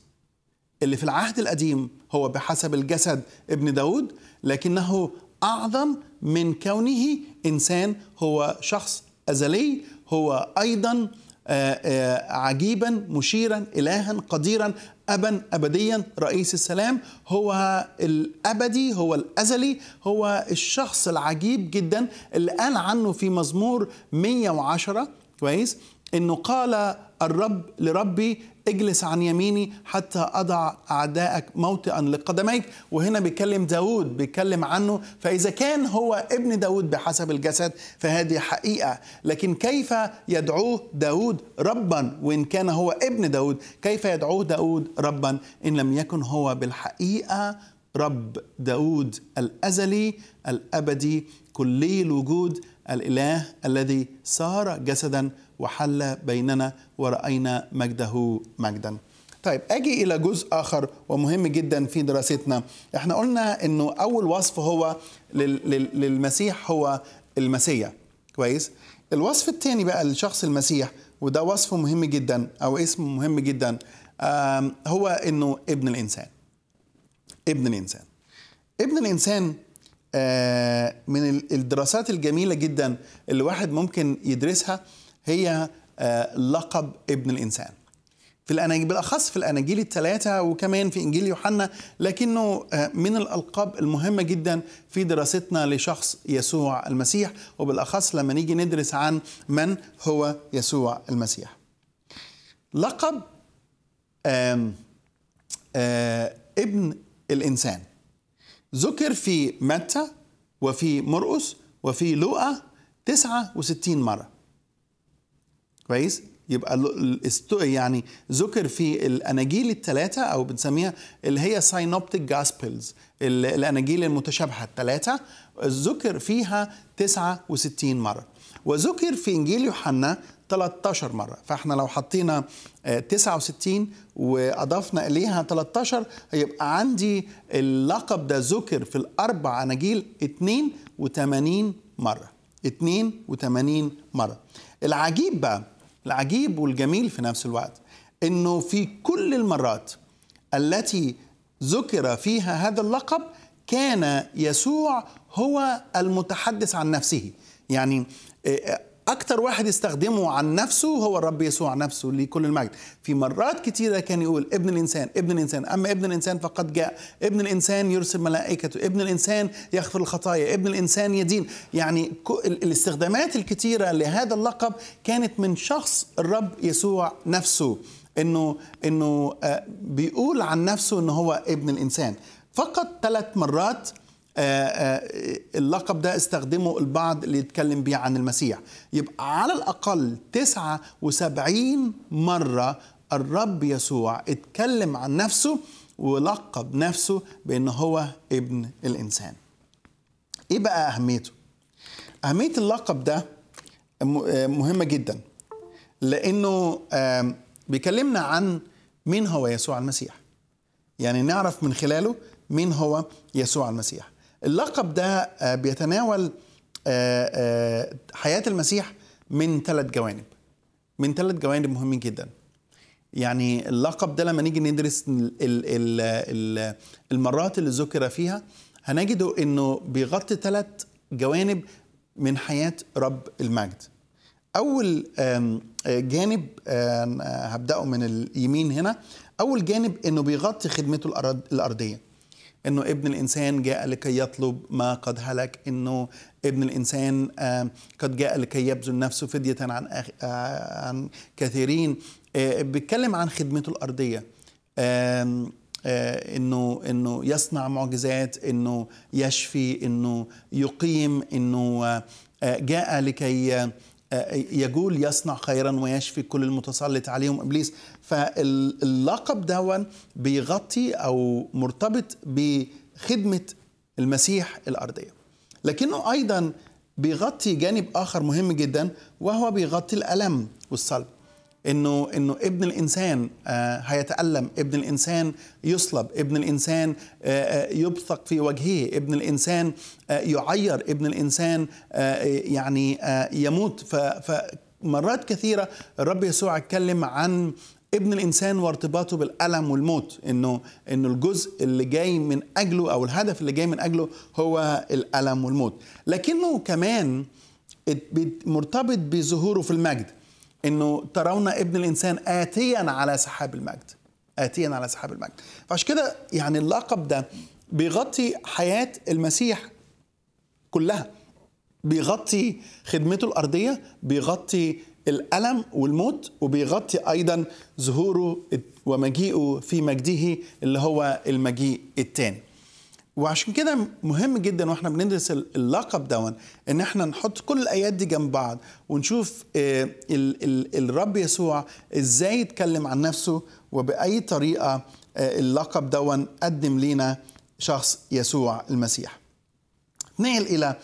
اللي في العهد القديم هو بحسب الجسد ابن داود لكنه أعظم من كونه إنسان هو شخص أزلي هو أيضا آه، آه، عجيبا مشيرا إلها قديرا أبا أبديا رئيس السلام هو الأبدي هو الأزلي هو الشخص العجيب جدا اللي قال عنه في مزمور 110 كويس انه قال الرب لربي اجلس عن يميني حتى أضع أعدائك موطئا لقدميك وهنا بيكلم داود بيكلم عنه فإذا كان هو ابن داود بحسب الجسد فهذه حقيقة لكن كيف يدعوه داود ربا وإن كان هو ابن داود كيف يدعوه داود ربا إن لم يكن هو بالحقيقة رب داود الأزلي الأبدي كلي الوجود الإله الذي صار جسدا وحل بيننا ورأينا مجده مجدا طيب اجي الى جزء اخر ومهم جدا في دراستنا احنا قلنا انه اول وصف هو للمسيح هو المسيح كويس الوصف الثاني بقى للشخص المسيح وده وصف مهم جدا او اسم مهم جدا هو انه ابن الانسان ابن الانسان ابن الانسان آه، من الدراسات الجميله جدا اللي واحد ممكن يدرسها هي آه، لقب ابن الإنسان في الأناجيل بالأخص في الأناجيل الثلاثة وكمان في إنجيل يوحنا لكنه آه، من الألقاب المهمة جدا في دراستنا لشخص يسوع المسيح وبالأخص لما نيجي ندرس عن من هو يسوع المسيح لقب آم آم آه، ابن الإنسان ذكر في متى وفي مرقس وفي لوقا 69 مرة كويس يبقى يعني ذكر في الاناجيل الثلاثه او بنسميها اللي هي ساينوبتيك جاسبلز الاناجيل المتشابهه الثلاثه ذكر فيها 69 مره وذكر في انجيل يوحنا 13 مره فاحنا لو حطينا 69 آه، واضفنا اليها 13 هيبقى عندي اللقب ده ذكر في الاربع اناجيل 82 مره 82 مره العجيب بقى العجيب والجميل في نفس الوقت انه في كل المرات التي ذكر فيها هذا اللقب كان يسوع هو المتحدث عن نفسه يعني آه، آه، اكثر واحد يستخدمه عن نفسه هو الرب يسوع نفسه لكل المجد في مرات كثيره كان يقول ابن الانسان ابن الانسان اما ابن الانسان فقد جاء ابن الانسان يرسل ملائكته ابن الانسان يغفر الخطايا ابن الانسان يدين يعني الاستخدامات الكثيره لهذا اللقب كانت من شخص الرب يسوع نفسه انه انه آه، بيقول عن نفسه ان هو ابن الانسان فقط ثلاث مرات آه، آه، اللقب ده استخدمه البعض اللي يتكلم بيه عن المسيح يبقى على الأقل 79 مرة الرب يسوع اتكلم عن نفسه ولقب نفسه بأن هو ابن الإنسان إيه بقى أهميته؟ أهمية اللقب ده آه، مهمة جدا لأنه بيكلمنا عن مين هو يسوع المسيح يعني نعرف من خلاله مين هو يسوع المسيح اللقب ده آه، بيتناول آه، آه، حياة المسيح من ثلاث جوانب من ثلاث جوانب مهمين جدا يعني اللقب ده لما نيجي ندرس المرات اللي ذكر فيها هنجده انه بيغطي ثلاث جوانب من حياة رب المجد أول جانب هبدأه من اليمين هنا أول جانب أنه بيغطي خدمته الأرضية انه ابن الانسان جاء لكي يطلب ما قد هلك انه ابن الانسان قد جاء لكي يبذل نفسه فديه عن آه، عن كثيرين آه، بيتكلم عن خدمته الارضيه آه، انه انه يصنع معجزات انه يشفي انه يقيم انه جاء لكي يجول يصنع خيرا ويشفي كل المتسلط عليهم ابليس فاللقب دون بيغطي أو مرتبط بخدمة المسيح الأرضية لكنه أيضا بيغطي جانب آخر مهم جدا وهو بيغطي الألم والصلب انه انه ابن الانسان آه، هيتالم ابن الانسان يصلب ابن الانسان آه، آه، يبثق في وجهه ابن الانسان يعير ابن الانسان يعني يموت فمرات كثيره الرب يسوع اتكلم عن ابن الانسان وارتباطه بالالم والموت انه انه الجزء اللي جاي من اجله او الهدف اللي جاي من اجله هو الالم والموت لكنه كمان مرتبط بظهوره في المجد انه ترون ابن الانسان اتيا على سحاب المجد اتيا على سحاب المجد فعشان كده يعني اللقب ده بيغطي حياه المسيح كلها بيغطي خدمته الارضيه بيغطي الألم والموت وبيغطي أيضا ظهوره ومجيئه في مجده اللي هو المجيء الثاني وعشان كده مهم جدا واحنا بندرس اللقب دون ان احنا نحط كل الايات دي جنب بعض ونشوف آه، الرب يسوع ازاي يتكلم عن نفسه وباي طريقه آه، اللقب دون قدم لينا شخص يسوع المسيح نقل الى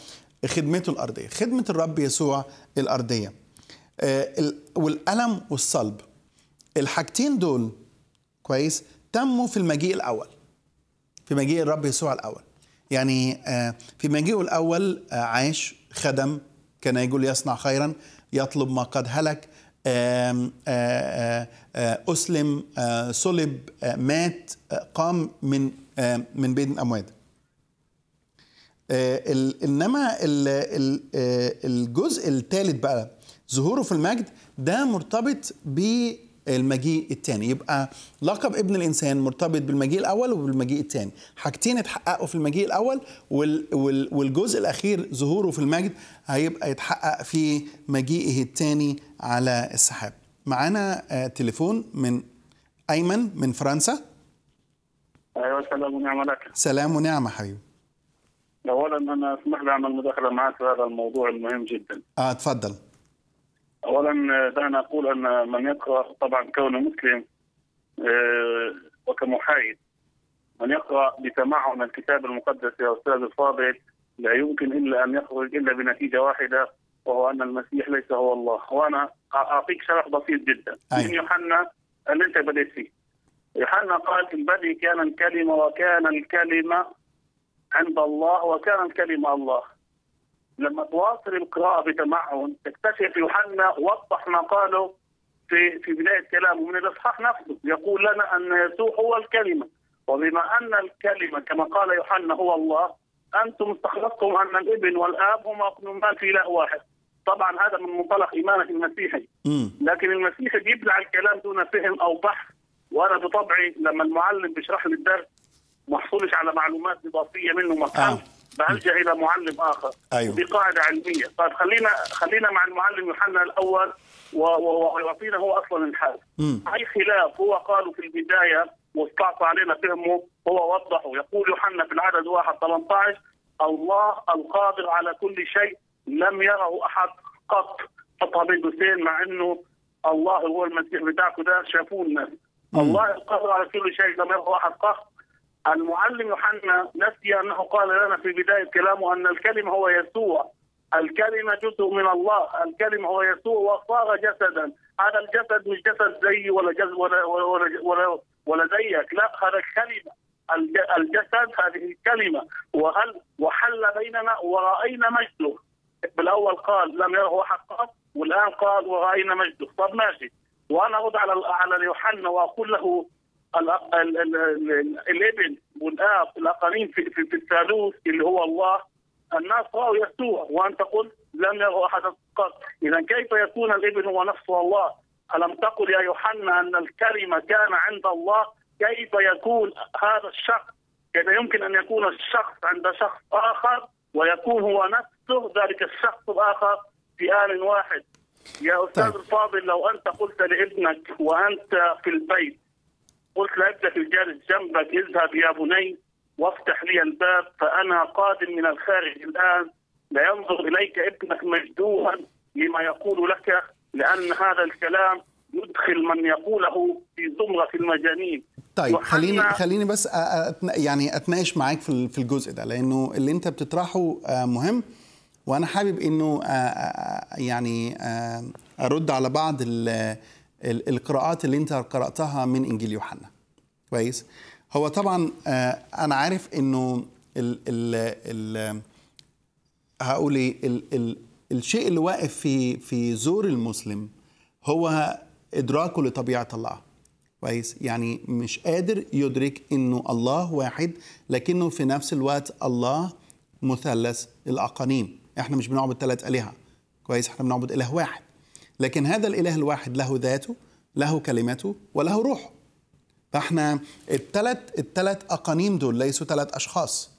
خدمته الارضيه خدمه الرب يسوع الارضيه آه، والألم والصلب الحاجتين دول كويس تموا في المجيء الأول في مجيء الرب يسوع الأول يعني آه، في مجيئه الأول آه، عاش خدم كان يقول يصنع خيرا يطلب ما قد هلك أسلم صلب مات قام من من بين الأموات انما الجزء الثالث بقى ظهوره في المجد ده مرتبط بالمجيء الثاني يبقى لقب ابن الانسان مرتبط بالمجيء الاول وبالمجيء الثاني حاجتين اتحققوا في المجيء الاول والجزء الاخير ظهوره في المجد هيبقى يتحقق في مجيئه الثاني على السحاب معانا آه، تليفون من ايمن من فرنسا ايوه سلام ونعمه لك سلام ونعمه حبيبي اولا انا اسمح لي اعمل مداخله معك في هذا الموضوع المهم جدا اه اتفضل اولا آه، دعنا نقول ان من يقرا طبعا كونه مسلم آه، وكمحايد من يقرا بتمعن الكتاب المقدس يا استاذ الفاضل لا يمكن الا ان يخرج الا بنتيجه واحده وهو ان المسيح ليس هو الله وانا اعطيك شرح بسيط جدا من يوحنا اللي انت بديت فيه يوحنا قال في البدء كان الكلمه وكان الكلمه عند الله وكان الكلمه الله لما تواصل القراءه بتمعن تكتشف يوحنا وضح ما قاله في في بدايه كلامه من الاصحاح نفسه يقول لنا ان يسوع هو الكلمه وبما ان الكلمه كما قال يوحنا هو الله انتم استخلصتم ان الابن والاب هما مقنومان في اله واحد طبعا هذا من منطلق ايمانك المسيحي لكن المسيحي بيبلع الكلام دون فهم او بحث وانا بطبعي لما المعلم بيشرح لي الدرس محصولش على معلومات اضافيه منه ما آه. بلجا الى معلم اخر أيوة. بقاعده علميه طيب خلينا خلينا مع المعلم يوحنا الاول ويعطينا هو اصلا الحال اي خلاف هو قاله في البدايه واستعصى علينا فهمه هو وضحه يقول يوحنا في العدد واحد 13 الله القادر على كل شيء لم يره احد قط بين حسين مع انه الله هو المسيح بتاعكم ده شافوه الناس الله القادر على كل شيء لم يره احد قط المعلم يوحنا نسي انه قال لنا في بدايه كلامه ان الكلمه هو يسوع الكلمه جزء من الله الكلمه هو يسوع وصار جسدا هذا الجسد مش جسد زي ولا جسد ولا ولا ولا, ولا, ولا زيك لا هذا الكلمه الجسد هذه الكلمه وهل وحل بيننا وراينا مجده بالاول قال لم يره حقا والان قال وراينا مجده طب ماشي وانا ارد على على يوحنا واقول له الابن والاب الاقرين في في, الثالوث اللي هو الله الناس راوا يسوع وانت قلت لم يروا احدا قط اذا كيف يكون الابن هو نفسه الله الم تقل يا يوحنا ان الكلمه كان عند الله كيف يكون هذا الشخص كيف يمكن ان يكون الشخص عند شخص اخر ويكون هو نفسه ذلك الشخص الاخر في آن واحد يا أستاذ طيب. الفاضل لو أنت قلت لابنك وأنت في البيت قلت لابنتي الجالس جنبك اذهب يا بني وافتح لي الباب فأنا قادم من الخارج الآن لينظر إليك ابنك مجدوها لما يقول لك لأن هذا الكلام يدخل من يقوله في زمرة المجانين طيب خليني خليني بس أتنا يعني اتناقش معاك في في الجزء ده لانه اللي انت بتطرحه آه، مهم وانا حابب انه آه، آه، يعني ارد على بعض القراءات اللي انت قراتها من انجيل يوحنا كويس هو طبعا آه، انا عارف انه ال ال ال هقول ايه الشيء اللي واقف في في زور المسلم هو ادراكه لطبيعه الله كويس يعني مش قادر يدرك انه الله واحد لكنه في نفس الوقت الله مثلث الاقانيم احنا مش بنعبد ثلاث الهه كويس احنا بنعبد اله واحد لكن هذا الإله الواحد له ذاته له كلمته وله روحه فاحنا الثلاث الثلاث أقانيم دول ليسوا ثلاث أشخاص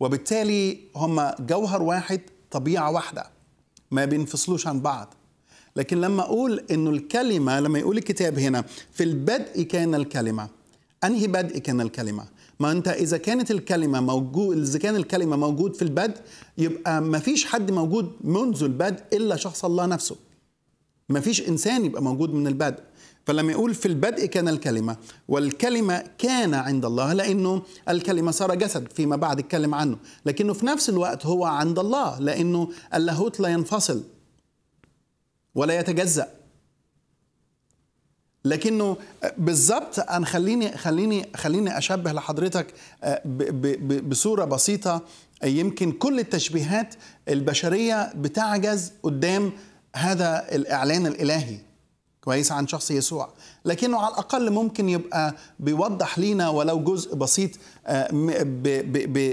وبالتالي هم جوهر واحد طبيعة واحدة ما بينفصلوش عن بعض لكن لما أقول إنه الكلمة لما يقول الكتاب هنا في البدء كان الكلمة أنهي بدء كان الكلمة؟ ما أنت إذا كانت الكلمة موجود إذا كان الكلمة موجود في البدء يبقى ما فيش حد موجود منذ البدء إلا شخص الله نفسه ما فيش إنسان يبقى موجود من البدء فلما يقول في البدء كان الكلمة والكلمة كان عند الله لأنه الكلمة صار جسد فيما بعد اتكلم عنه لكنه في نفس الوقت هو عند الله لأنه اللاهوت لا ينفصل ولا يتجزأ لكنه بالظبط ان خليني خليني خليني اشبه لحضرتك آه، بصوره بسيطه يمكن كل التشبيهات البشريه بتعجز قدام هذا الإعلان الإلهي كويس عن شخص يسوع لكنه على الأقل ممكن يبقى بيوضح لينا ولو جزء بسيط آه،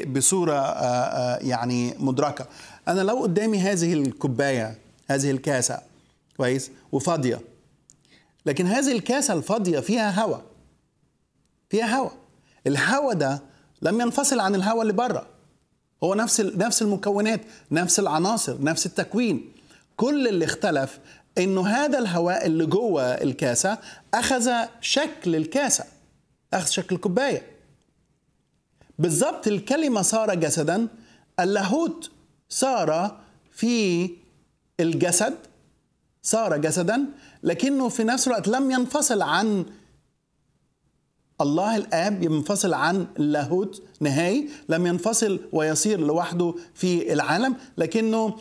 بصورة آه، آه، يعني مدركة أنا لو قدامي هذه الكوباية هذه الكاسة كويس وفاضية لكن هذه الكاسة الفاضية فيها هواء فيها هواء الهواء ده لم ينفصل عن الهواء اللي بره هو نفس نفس المكونات نفس العناصر نفس التكوين كل اللي اختلف انه هذا الهواء اللي جوه الكاسه اخذ شكل الكاسه اخذ شكل الكوبايه بالظبط الكلمه صار جسدا اللاهوت صار في الجسد صار جسدا لكنه في نفس الوقت لم ينفصل عن الله الآب ينفصل عن اللاهوت نهائي لم ينفصل ويصير لوحده في العالم لكنه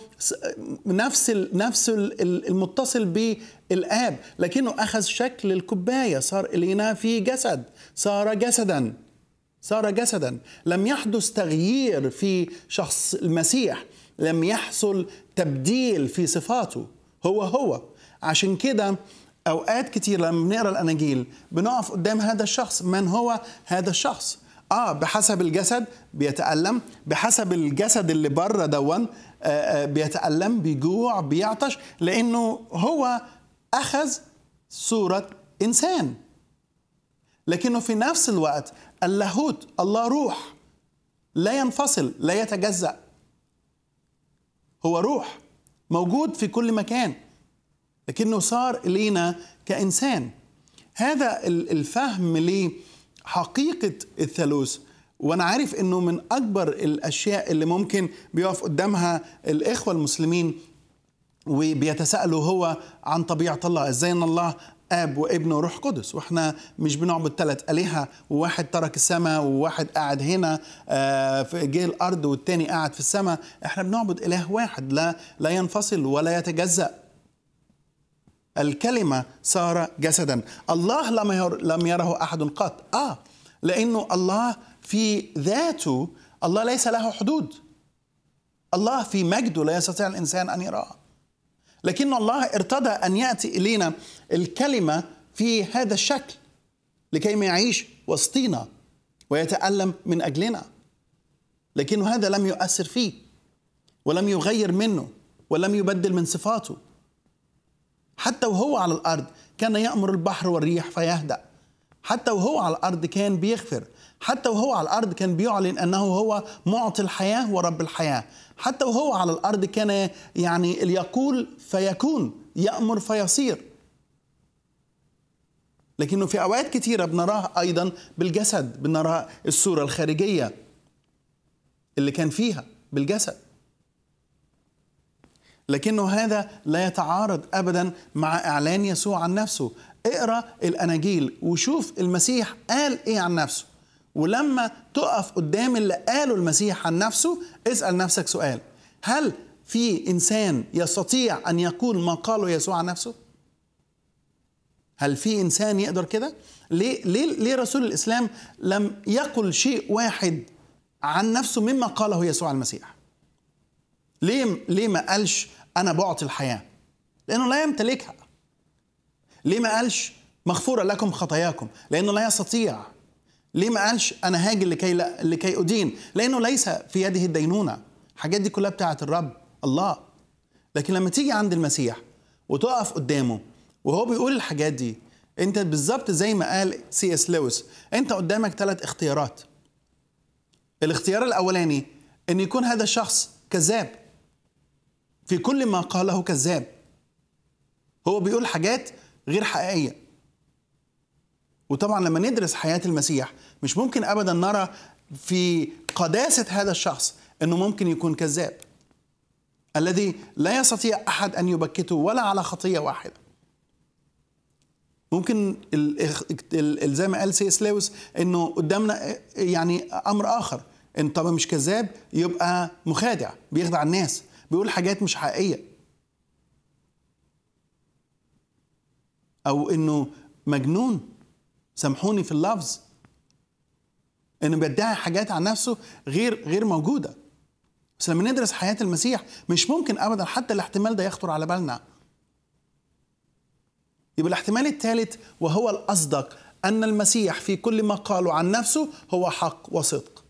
نفس نفس المتصل بالآب لكنه أخذ شكل الكوباية صار إلينا في جسد صار جسدا صار جسدا لم يحدث تغيير في شخص المسيح لم يحصل تبديل في صفاته هو هو عشان كده اوقات كتير لما بنقرا الاناجيل بنقف قدام هذا الشخص من هو هذا الشخص اه بحسب الجسد بيتالم بحسب الجسد اللي بره دون آه، آه، بيتالم بيجوع بيعطش لانه هو اخذ صوره انسان لكنه في نفس الوقت اللاهوت الله روح لا ينفصل لا يتجزأ هو روح موجود في كل مكان لكنه صار إلينا كإنسان هذا الفهم لحقيقة الثالوث وانا عارف انه من اكبر الاشياء اللي ممكن بيقف قدامها الاخوه المسلمين وبيتساءلوا هو عن طبيعه الله ازاي ان الله اب وابن وروح قدس واحنا مش بنعبد ثلاث الهه وواحد ترك السماء وواحد قاعد هنا آه، في جه الارض والتاني قاعد في السماء احنا بنعبد اله واحد لا لا ينفصل ولا يتجزأ الكلمة صار جسدا الله لم, ير... لم يره أحد قط آه لأنه الله في ذاته الله ليس له حدود الله في مجده لا يستطيع الإنسان أن يراه لكن الله ارتضى أن يأتي إلينا الكلمة في هذا الشكل لكي ما يعيش وسطينا ويتألم من أجلنا لكن هذا لم يؤثر فيه ولم يغير منه ولم يبدل من صفاته حتى وهو على الأرض كان يأمر البحر والريح فيهدأ حتى وهو على الأرض كان بيغفر حتى وهو على الأرض كان بيعلن أنه هو معطي الحياة ورب الحياة حتى وهو على الأرض كان يعني يقول فيكون يأمر فيصير لكنه في أوقات كثيرة بنراه أيضا بالجسد بنراه الصورة الخارجية اللي كان فيها بالجسد لكنه هذا لا يتعارض ابدا مع اعلان يسوع عن نفسه اقرا الاناجيل وشوف المسيح قال ايه عن نفسه ولما تقف قدام اللي قاله المسيح عن نفسه اسال نفسك سؤال هل في انسان يستطيع ان يقول ما قاله يسوع عن نفسه هل في انسان يقدر كده ليه ليه ليه رسول الاسلام لم يقل شيء واحد عن نفسه مما قاله يسوع المسيح ليه ليه ما قالش انا بعطي الحياه لانه لا يمتلكها ليه ما قالش مغفوره لكم خطاياكم لانه لا يستطيع ليه ما قالش انا هاجي لكي لا لكي ادين لانه ليس في يده الدينونه الحاجات دي كلها بتاعت الرب الله لكن لما تيجي عند المسيح وتقف قدامه وهو بيقول الحاجات دي انت بالظبط زي ما قال سي اس لويس انت قدامك ثلاث اختيارات الاختيار الاولاني ان يكون هذا الشخص كذاب في كل ما قاله كذاب هو بيقول حاجات غير حقيقيه وطبعا لما ندرس حياه المسيح مش ممكن ابدا نرى في قداسه هذا الشخص انه ممكن يكون كذاب الذي لا يستطيع احد ان يبكته ولا على خطيه واحده ممكن زي ما قال سيس لويس انه قدامنا يعني امر اخر ان طب مش كذاب يبقى مخادع بيخدع الناس بيقول حاجات مش حقيقيه او انه مجنون سامحوني في اللفظ انه بيدعي حاجات عن نفسه غير غير موجوده بس لما ندرس حياه المسيح مش ممكن ابدا حتى الاحتمال ده يخطر على بالنا يبقى الاحتمال الثالث وهو الاصدق ان المسيح في كل ما قاله عن نفسه هو حق وصدق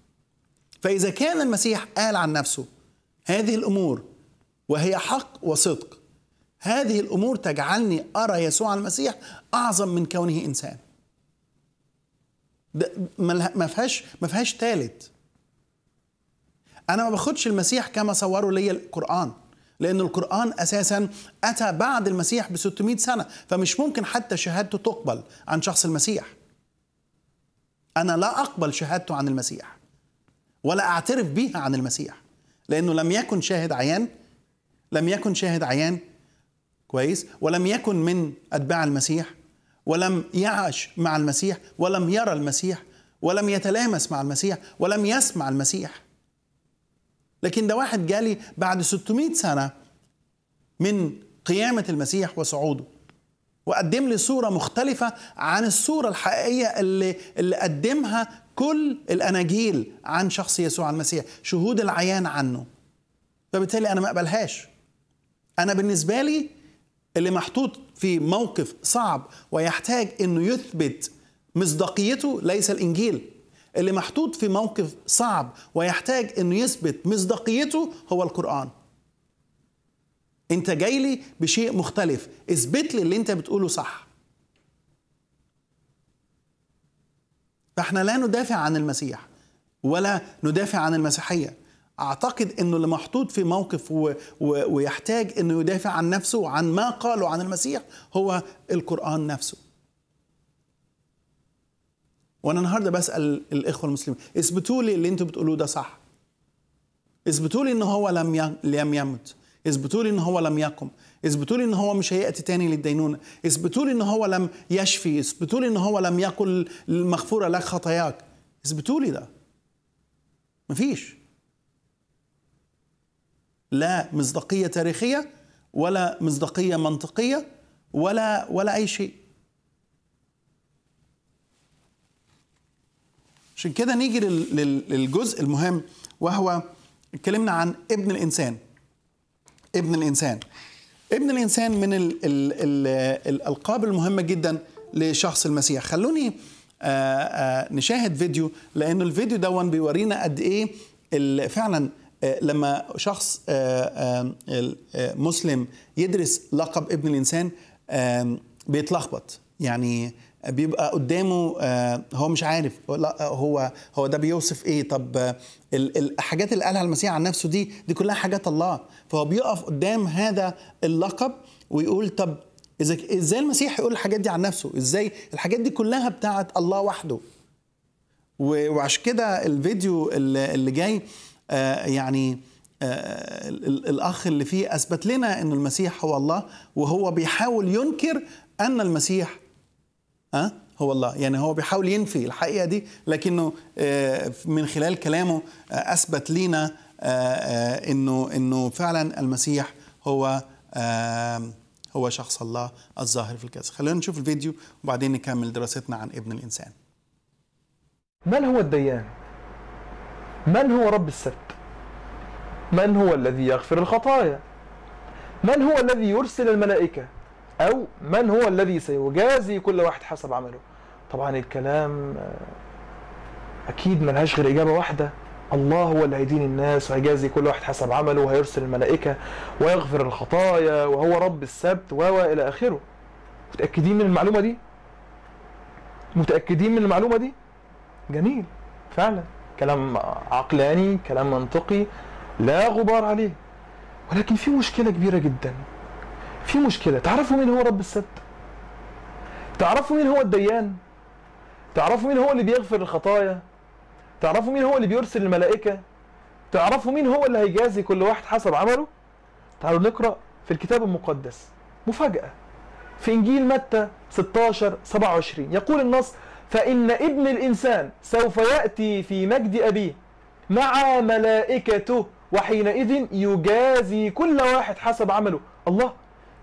فاذا كان المسيح قال عن نفسه هذه الامور وهي حق وصدق هذه الامور تجعلني ارى يسوع المسيح اعظم من كونه انسان ده ما فيهاش ما فيهاش ثالث انا ما باخدش المسيح كما صوره لي القران لان القران اساسا اتى بعد المسيح ب 600 سنه فمش ممكن حتى شهادته تقبل عن شخص المسيح انا لا اقبل شهادته عن المسيح ولا اعترف بيها عن المسيح لانه لم يكن شاهد عيان لم يكن شاهد عيان كويس ولم يكن من أتباع المسيح ولم يعش مع المسيح ولم يرى المسيح ولم يتلامس مع المسيح ولم يسمع المسيح لكن ده واحد جالي بعد 600 سنة من قيامة المسيح وصعوده وقدم لي صورة مختلفة عن الصورة الحقيقية اللي, اللي قدمها كل الأناجيل عن شخص يسوع المسيح شهود العيان عنه فبالتالي أنا ما أقبلهاش انا بالنسبه لي اللي محطوط في موقف صعب ويحتاج انه يثبت مصداقيته ليس الانجيل اللي محطوط في موقف صعب ويحتاج انه يثبت مصداقيته هو القران انت جاي لي بشيء مختلف اثبت لي اللي انت بتقوله صح فاحنا لا ندافع عن المسيح ولا ندافع عن المسيحيه اعتقد انه اللي محطوط في موقف و... و... ويحتاج انه يدافع عن نفسه وعن ما قاله عن المسيح هو القران نفسه وانا النهارده بسال الاخوه المسلمين اثبتوا لي اللي انتم بتقولوه ده صح اثبتوا لي ان هو لم ي... لم يمت اثبتوا لي ان هو لم يقم اثبتوا لي ان هو مش هياتي تاني للدينونه اثبتوا لي ان هو لم يشفي اثبتوا لي ان هو لم يقل المغفوره لك خطاياك اثبتوا لي ده مفيش لا مصداقيه تاريخيه ولا مصداقيه منطقيه ولا ولا اي شيء عشان كده نيجي للجزء المهم وهو اتكلمنا عن ابن الانسان ابن الانسان ابن الانسان من الـ الـ الـ الالقاب المهمه جدا لشخص المسيح خلوني آآ آه، آآ آه، نشاهد فيديو لان الفيديو ده بيورينا قد ايه فعلا آه، لما شخص آه، آه، مسلم يدرس لقب ابن الانسان بيتلخبط يعني بيبقى قدامه هو مش عارف لا هو هو ده بيوصف ايه طب الحاجات اللي قالها المسيح عن نفسه دي دي كلها حاجات الله فهو بيقف قدام هذا اللقب ويقول طب اذا ازاي المسيح يقول الحاجات دي عن نفسه ازاي الحاجات دي كلها بتاعت الله وحده وعشان كده الفيديو اللي جاي آه، يعني آه، الاخ اللي فيه اثبت لنا ان المسيح هو الله وهو بيحاول ينكر ان المسيح أه؟ هو الله يعني هو بيحاول ينفي الحقيقه دي لكنه آه، من خلال كلامه اثبت لينا انه انه فعلا المسيح هو هو شخص الله الظاهر في الكنيسه خلونا نشوف الفيديو وبعدين نكمل دراستنا عن ابن الانسان من هو الديان من هو رب السبت من هو الذي يغفر الخطايا من هو الذي يرسل الملائكة أو من هو الذي سيجازي كل واحد حسب عمله طبعا الكلام آه، أكيد ما لهاش غير إجابة واحدة الله هو اللي هيدين الناس وهيجازي كل واحد حسب عمله وهيرسل الملائكة ويغفر الخطايا وهو رب السبت و إلى آخره متأكدين من المعلومة دي؟ متأكدين من المعلومة دي؟ جميل فعلا كلام عقلاني كلام منطقي لا غبار عليه ولكن في مشكلة كبيرة جدا في مشكلة تعرفوا مين هو رب السبت تعرفوا مين هو الديان تعرفوا مين هو اللي بيغفر الخطايا تعرفوا مين هو اللي بيرسل الملائكة تعرفوا مين هو اللي هيجازي كل واحد حسب عمله تعالوا نقرأ في الكتاب المقدس مفاجأة في إنجيل متى 16 27 يقول النص فإن ابن الإنسان سوف يأتي في مجد أبيه مع ملائكته وحينئذ يجازي كل واحد حسب عمله الله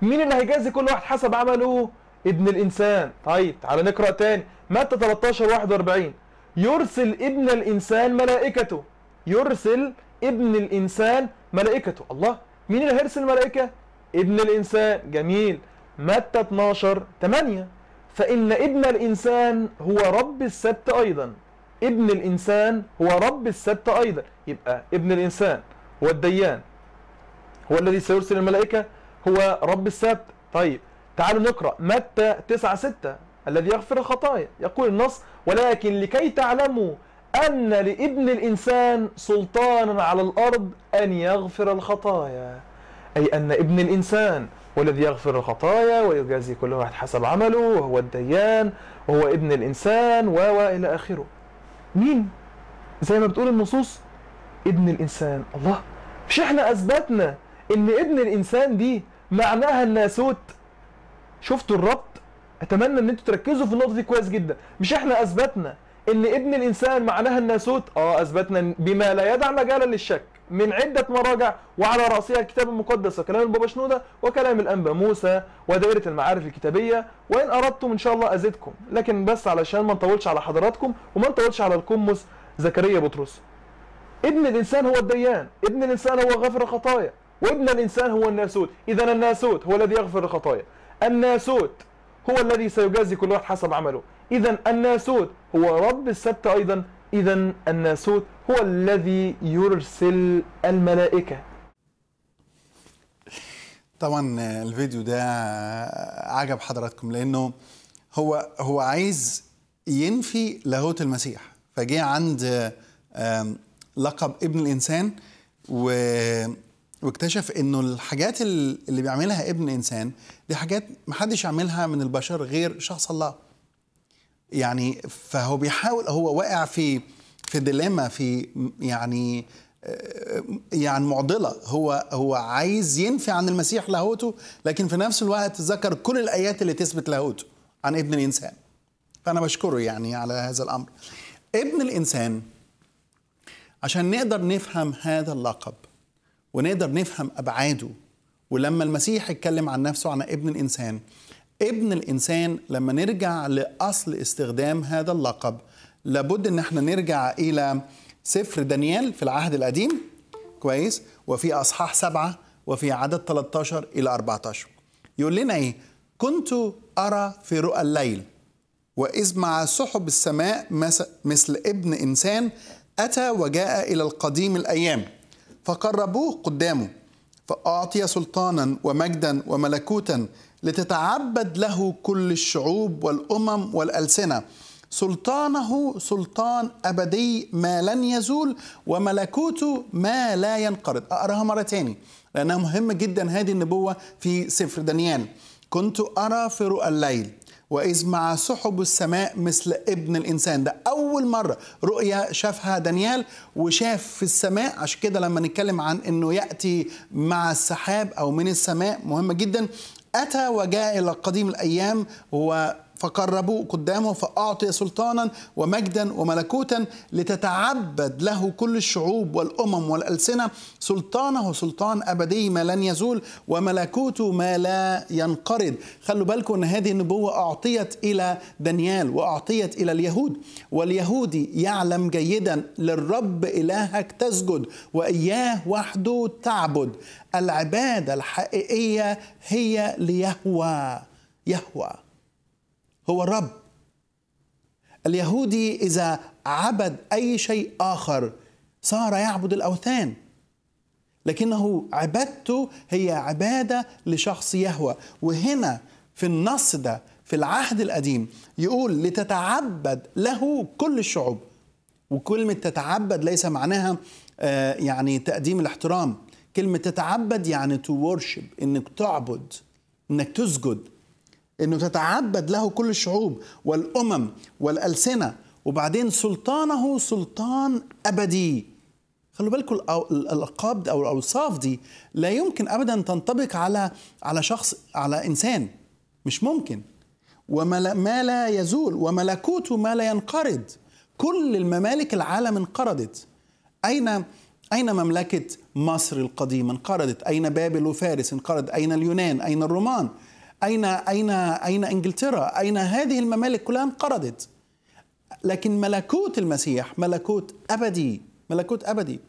مين اللي هيجازي كل واحد حسب عمله ابن الإنسان طيب تعال نقرأ تاني متى 13 41 يرسل ابن الإنسان ملائكته يرسل ابن الإنسان ملائكته الله مين اللي هيرسل ملائكة ابن الإنسان جميل متى 12 8 فإن ابن الإنسان هو رب السبت أيضا ابن الإنسان هو رب السبت أيضا يبقى ابن الإنسان هو الديان هو الذي سيرسل الملائكة هو رب السبت طيب تعالوا نقرأ متى 9 6 الذي يغفر الخطايا يقول النص ولكن لكي تعلموا أن لابن الإنسان سلطانا على الأرض أن يغفر الخطايا أي أن ابن الإنسان والذي يغفر الخطايا ويجازي كل واحد حسب عمله وهو الديان وهو ابن الإنسان و إلى آخره مين؟ زي ما بتقول النصوص ابن الإنسان الله مش احنا أثبتنا إن ابن الإنسان دي معناها الناسوت شفتوا الربط؟ أتمنى إن أنتوا تركزوا في النقطة دي كويس جدا مش احنا أثبتنا إن ابن الإنسان معناها الناسوت؟ أه أثبتنا بما لا يدع مجالا للشك من عدة مراجع وعلى رأسها الكتاب المقدس وكلام البابا شنودة وكلام الأنبا موسى ودائرة المعارف الكتابية وإن أردتم إن شاء الله أزيدكم لكن بس علشان ما نطولش على حضراتكم وما نطولش على القمص زكريا بطرس ابن الإنسان هو الديان ابن الإنسان هو غفر الخطايا وابن الإنسان هو الناسوت إذا الناسوت هو الذي يغفر الخطايا الناسوت هو الذي سيجازي كل واحد حسب عمله إذا الناسوت هو رب السبت أيضا إذا الناسوت هو الذي يرسل الملائكة طبعا الفيديو ده عجب حضراتكم لانه هو هو عايز ينفي لاهوت المسيح فجه عند لقب ابن الانسان و واكتشف انه الحاجات اللي بيعملها ابن انسان دي حاجات محدش يعملها من البشر غير شخص الله يعني فهو بيحاول هو واقع في في ديليما في يعني آه، يعني معضلة هو هو عايز ينفي عن المسيح لاهوته لكن في نفس الوقت ذكر كل الآيات اللي تثبت لاهوته عن ابن الإنسان فأنا بشكره يعني على هذا الأمر ابن الإنسان عشان نقدر نفهم هذا اللقب ونقدر نفهم أبعاده ولما المسيح اتكلم عن نفسه عن ابن الإنسان ابن الإنسان لما نرجع لأصل استخدام هذا اللقب لابد ان احنا نرجع الى سفر دانيال في العهد القديم كويس وفي اصحاح سبعه وفي عدد 13 الى 14 يقول لنا ايه كنت ارى في رؤى الليل واذ مع سحب السماء مثل ابن انسان اتى وجاء الى القديم الايام فقربوه قدامه فاعطي سلطانا ومجدا وملكوتا لتتعبد له كل الشعوب والامم والالسنه سلطانه سلطان أبدي ما لن يزول وملكوته ما لا ينقرض أقرأها مرة تاني لأنها مهمة جدا هذه النبوة في سفر دانيال كنت أرى في رؤى الليل وإذ مع سحب السماء مثل ابن الإنسان ده أول مرة رؤية شافها دانيال وشاف في السماء عشان كده لما نتكلم عن أنه يأتي مع السحاب أو من السماء مهمة جدا أتى وجاء إلى قديم الأيام هو فقربوا قدامه فأعطي سلطانا ومجدا وملكوتا لتتعبد له كل الشعوب والأمم والألسنة سلطانه سلطان أبدي ما لن يزول وملكوته ما لا ينقرض خلوا بالكم أن هذه النبوة أعطيت إلى دانيال وأعطيت إلى اليهود واليهودي يعلم جيدا للرب إلهك تسجد وإياه وحده تعبد العبادة الحقيقية هي ليهوى يهوى هو الرب اليهودي إذا عبد أي شيء آخر صار يعبد الأوثان لكنه عبادته هي عبادة لشخص يهوى وهنا في النص ده في العهد القديم يقول لتتعبد له كل الشعوب وكلمة تتعبد ليس معناها آه، يعني تقديم الاحترام كلمة تتعبد يعني تو worship انك تعبد انك تسجد انه تتعبد له كل الشعوب والامم والالسنه وبعدين سلطانه سلطان ابدي خلوا بالكم الالقاب او الاوصاف دي لا يمكن ابدا تنطبق على على شخص على انسان مش ممكن وما ما لا يزول وملكوته ما لا ينقرض كل الممالك العالم انقرضت اين أين مملكة مصر القديمة انقرضت؟ أين بابل وفارس انقرض؟ أين اليونان؟ أين الرومان؟ أين أين أين إنجلترا؟ أين هذه الممالك كلها انقرضت؟ لكن ملكوت المسيح ملكوت أبدي ملكوت أبدي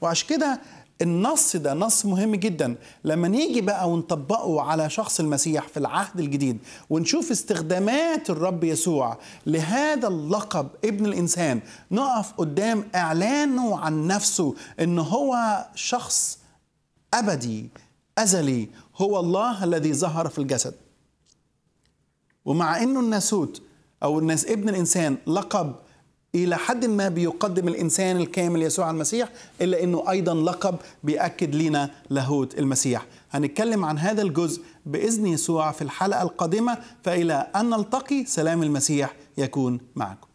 وعشان كده النص ده نص مهم جدا لما نيجي بقى ونطبقه على شخص المسيح في العهد الجديد ونشوف استخدامات الرب يسوع لهذا اللقب ابن الانسان نقف قدام اعلانه عن نفسه ان هو شخص ابدي ازلي هو الله الذي ظهر في الجسد ومع انه الناسوت او الناس ابن الانسان لقب الى حد ما بيقدم الانسان الكامل يسوع المسيح الا انه ايضا لقب بياكد لنا لاهوت المسيح هنتكلم عن هذا الجزء باذن يسوع في الحلقه القادمه فالى ان نلتقي سلام المسيح يكون معكم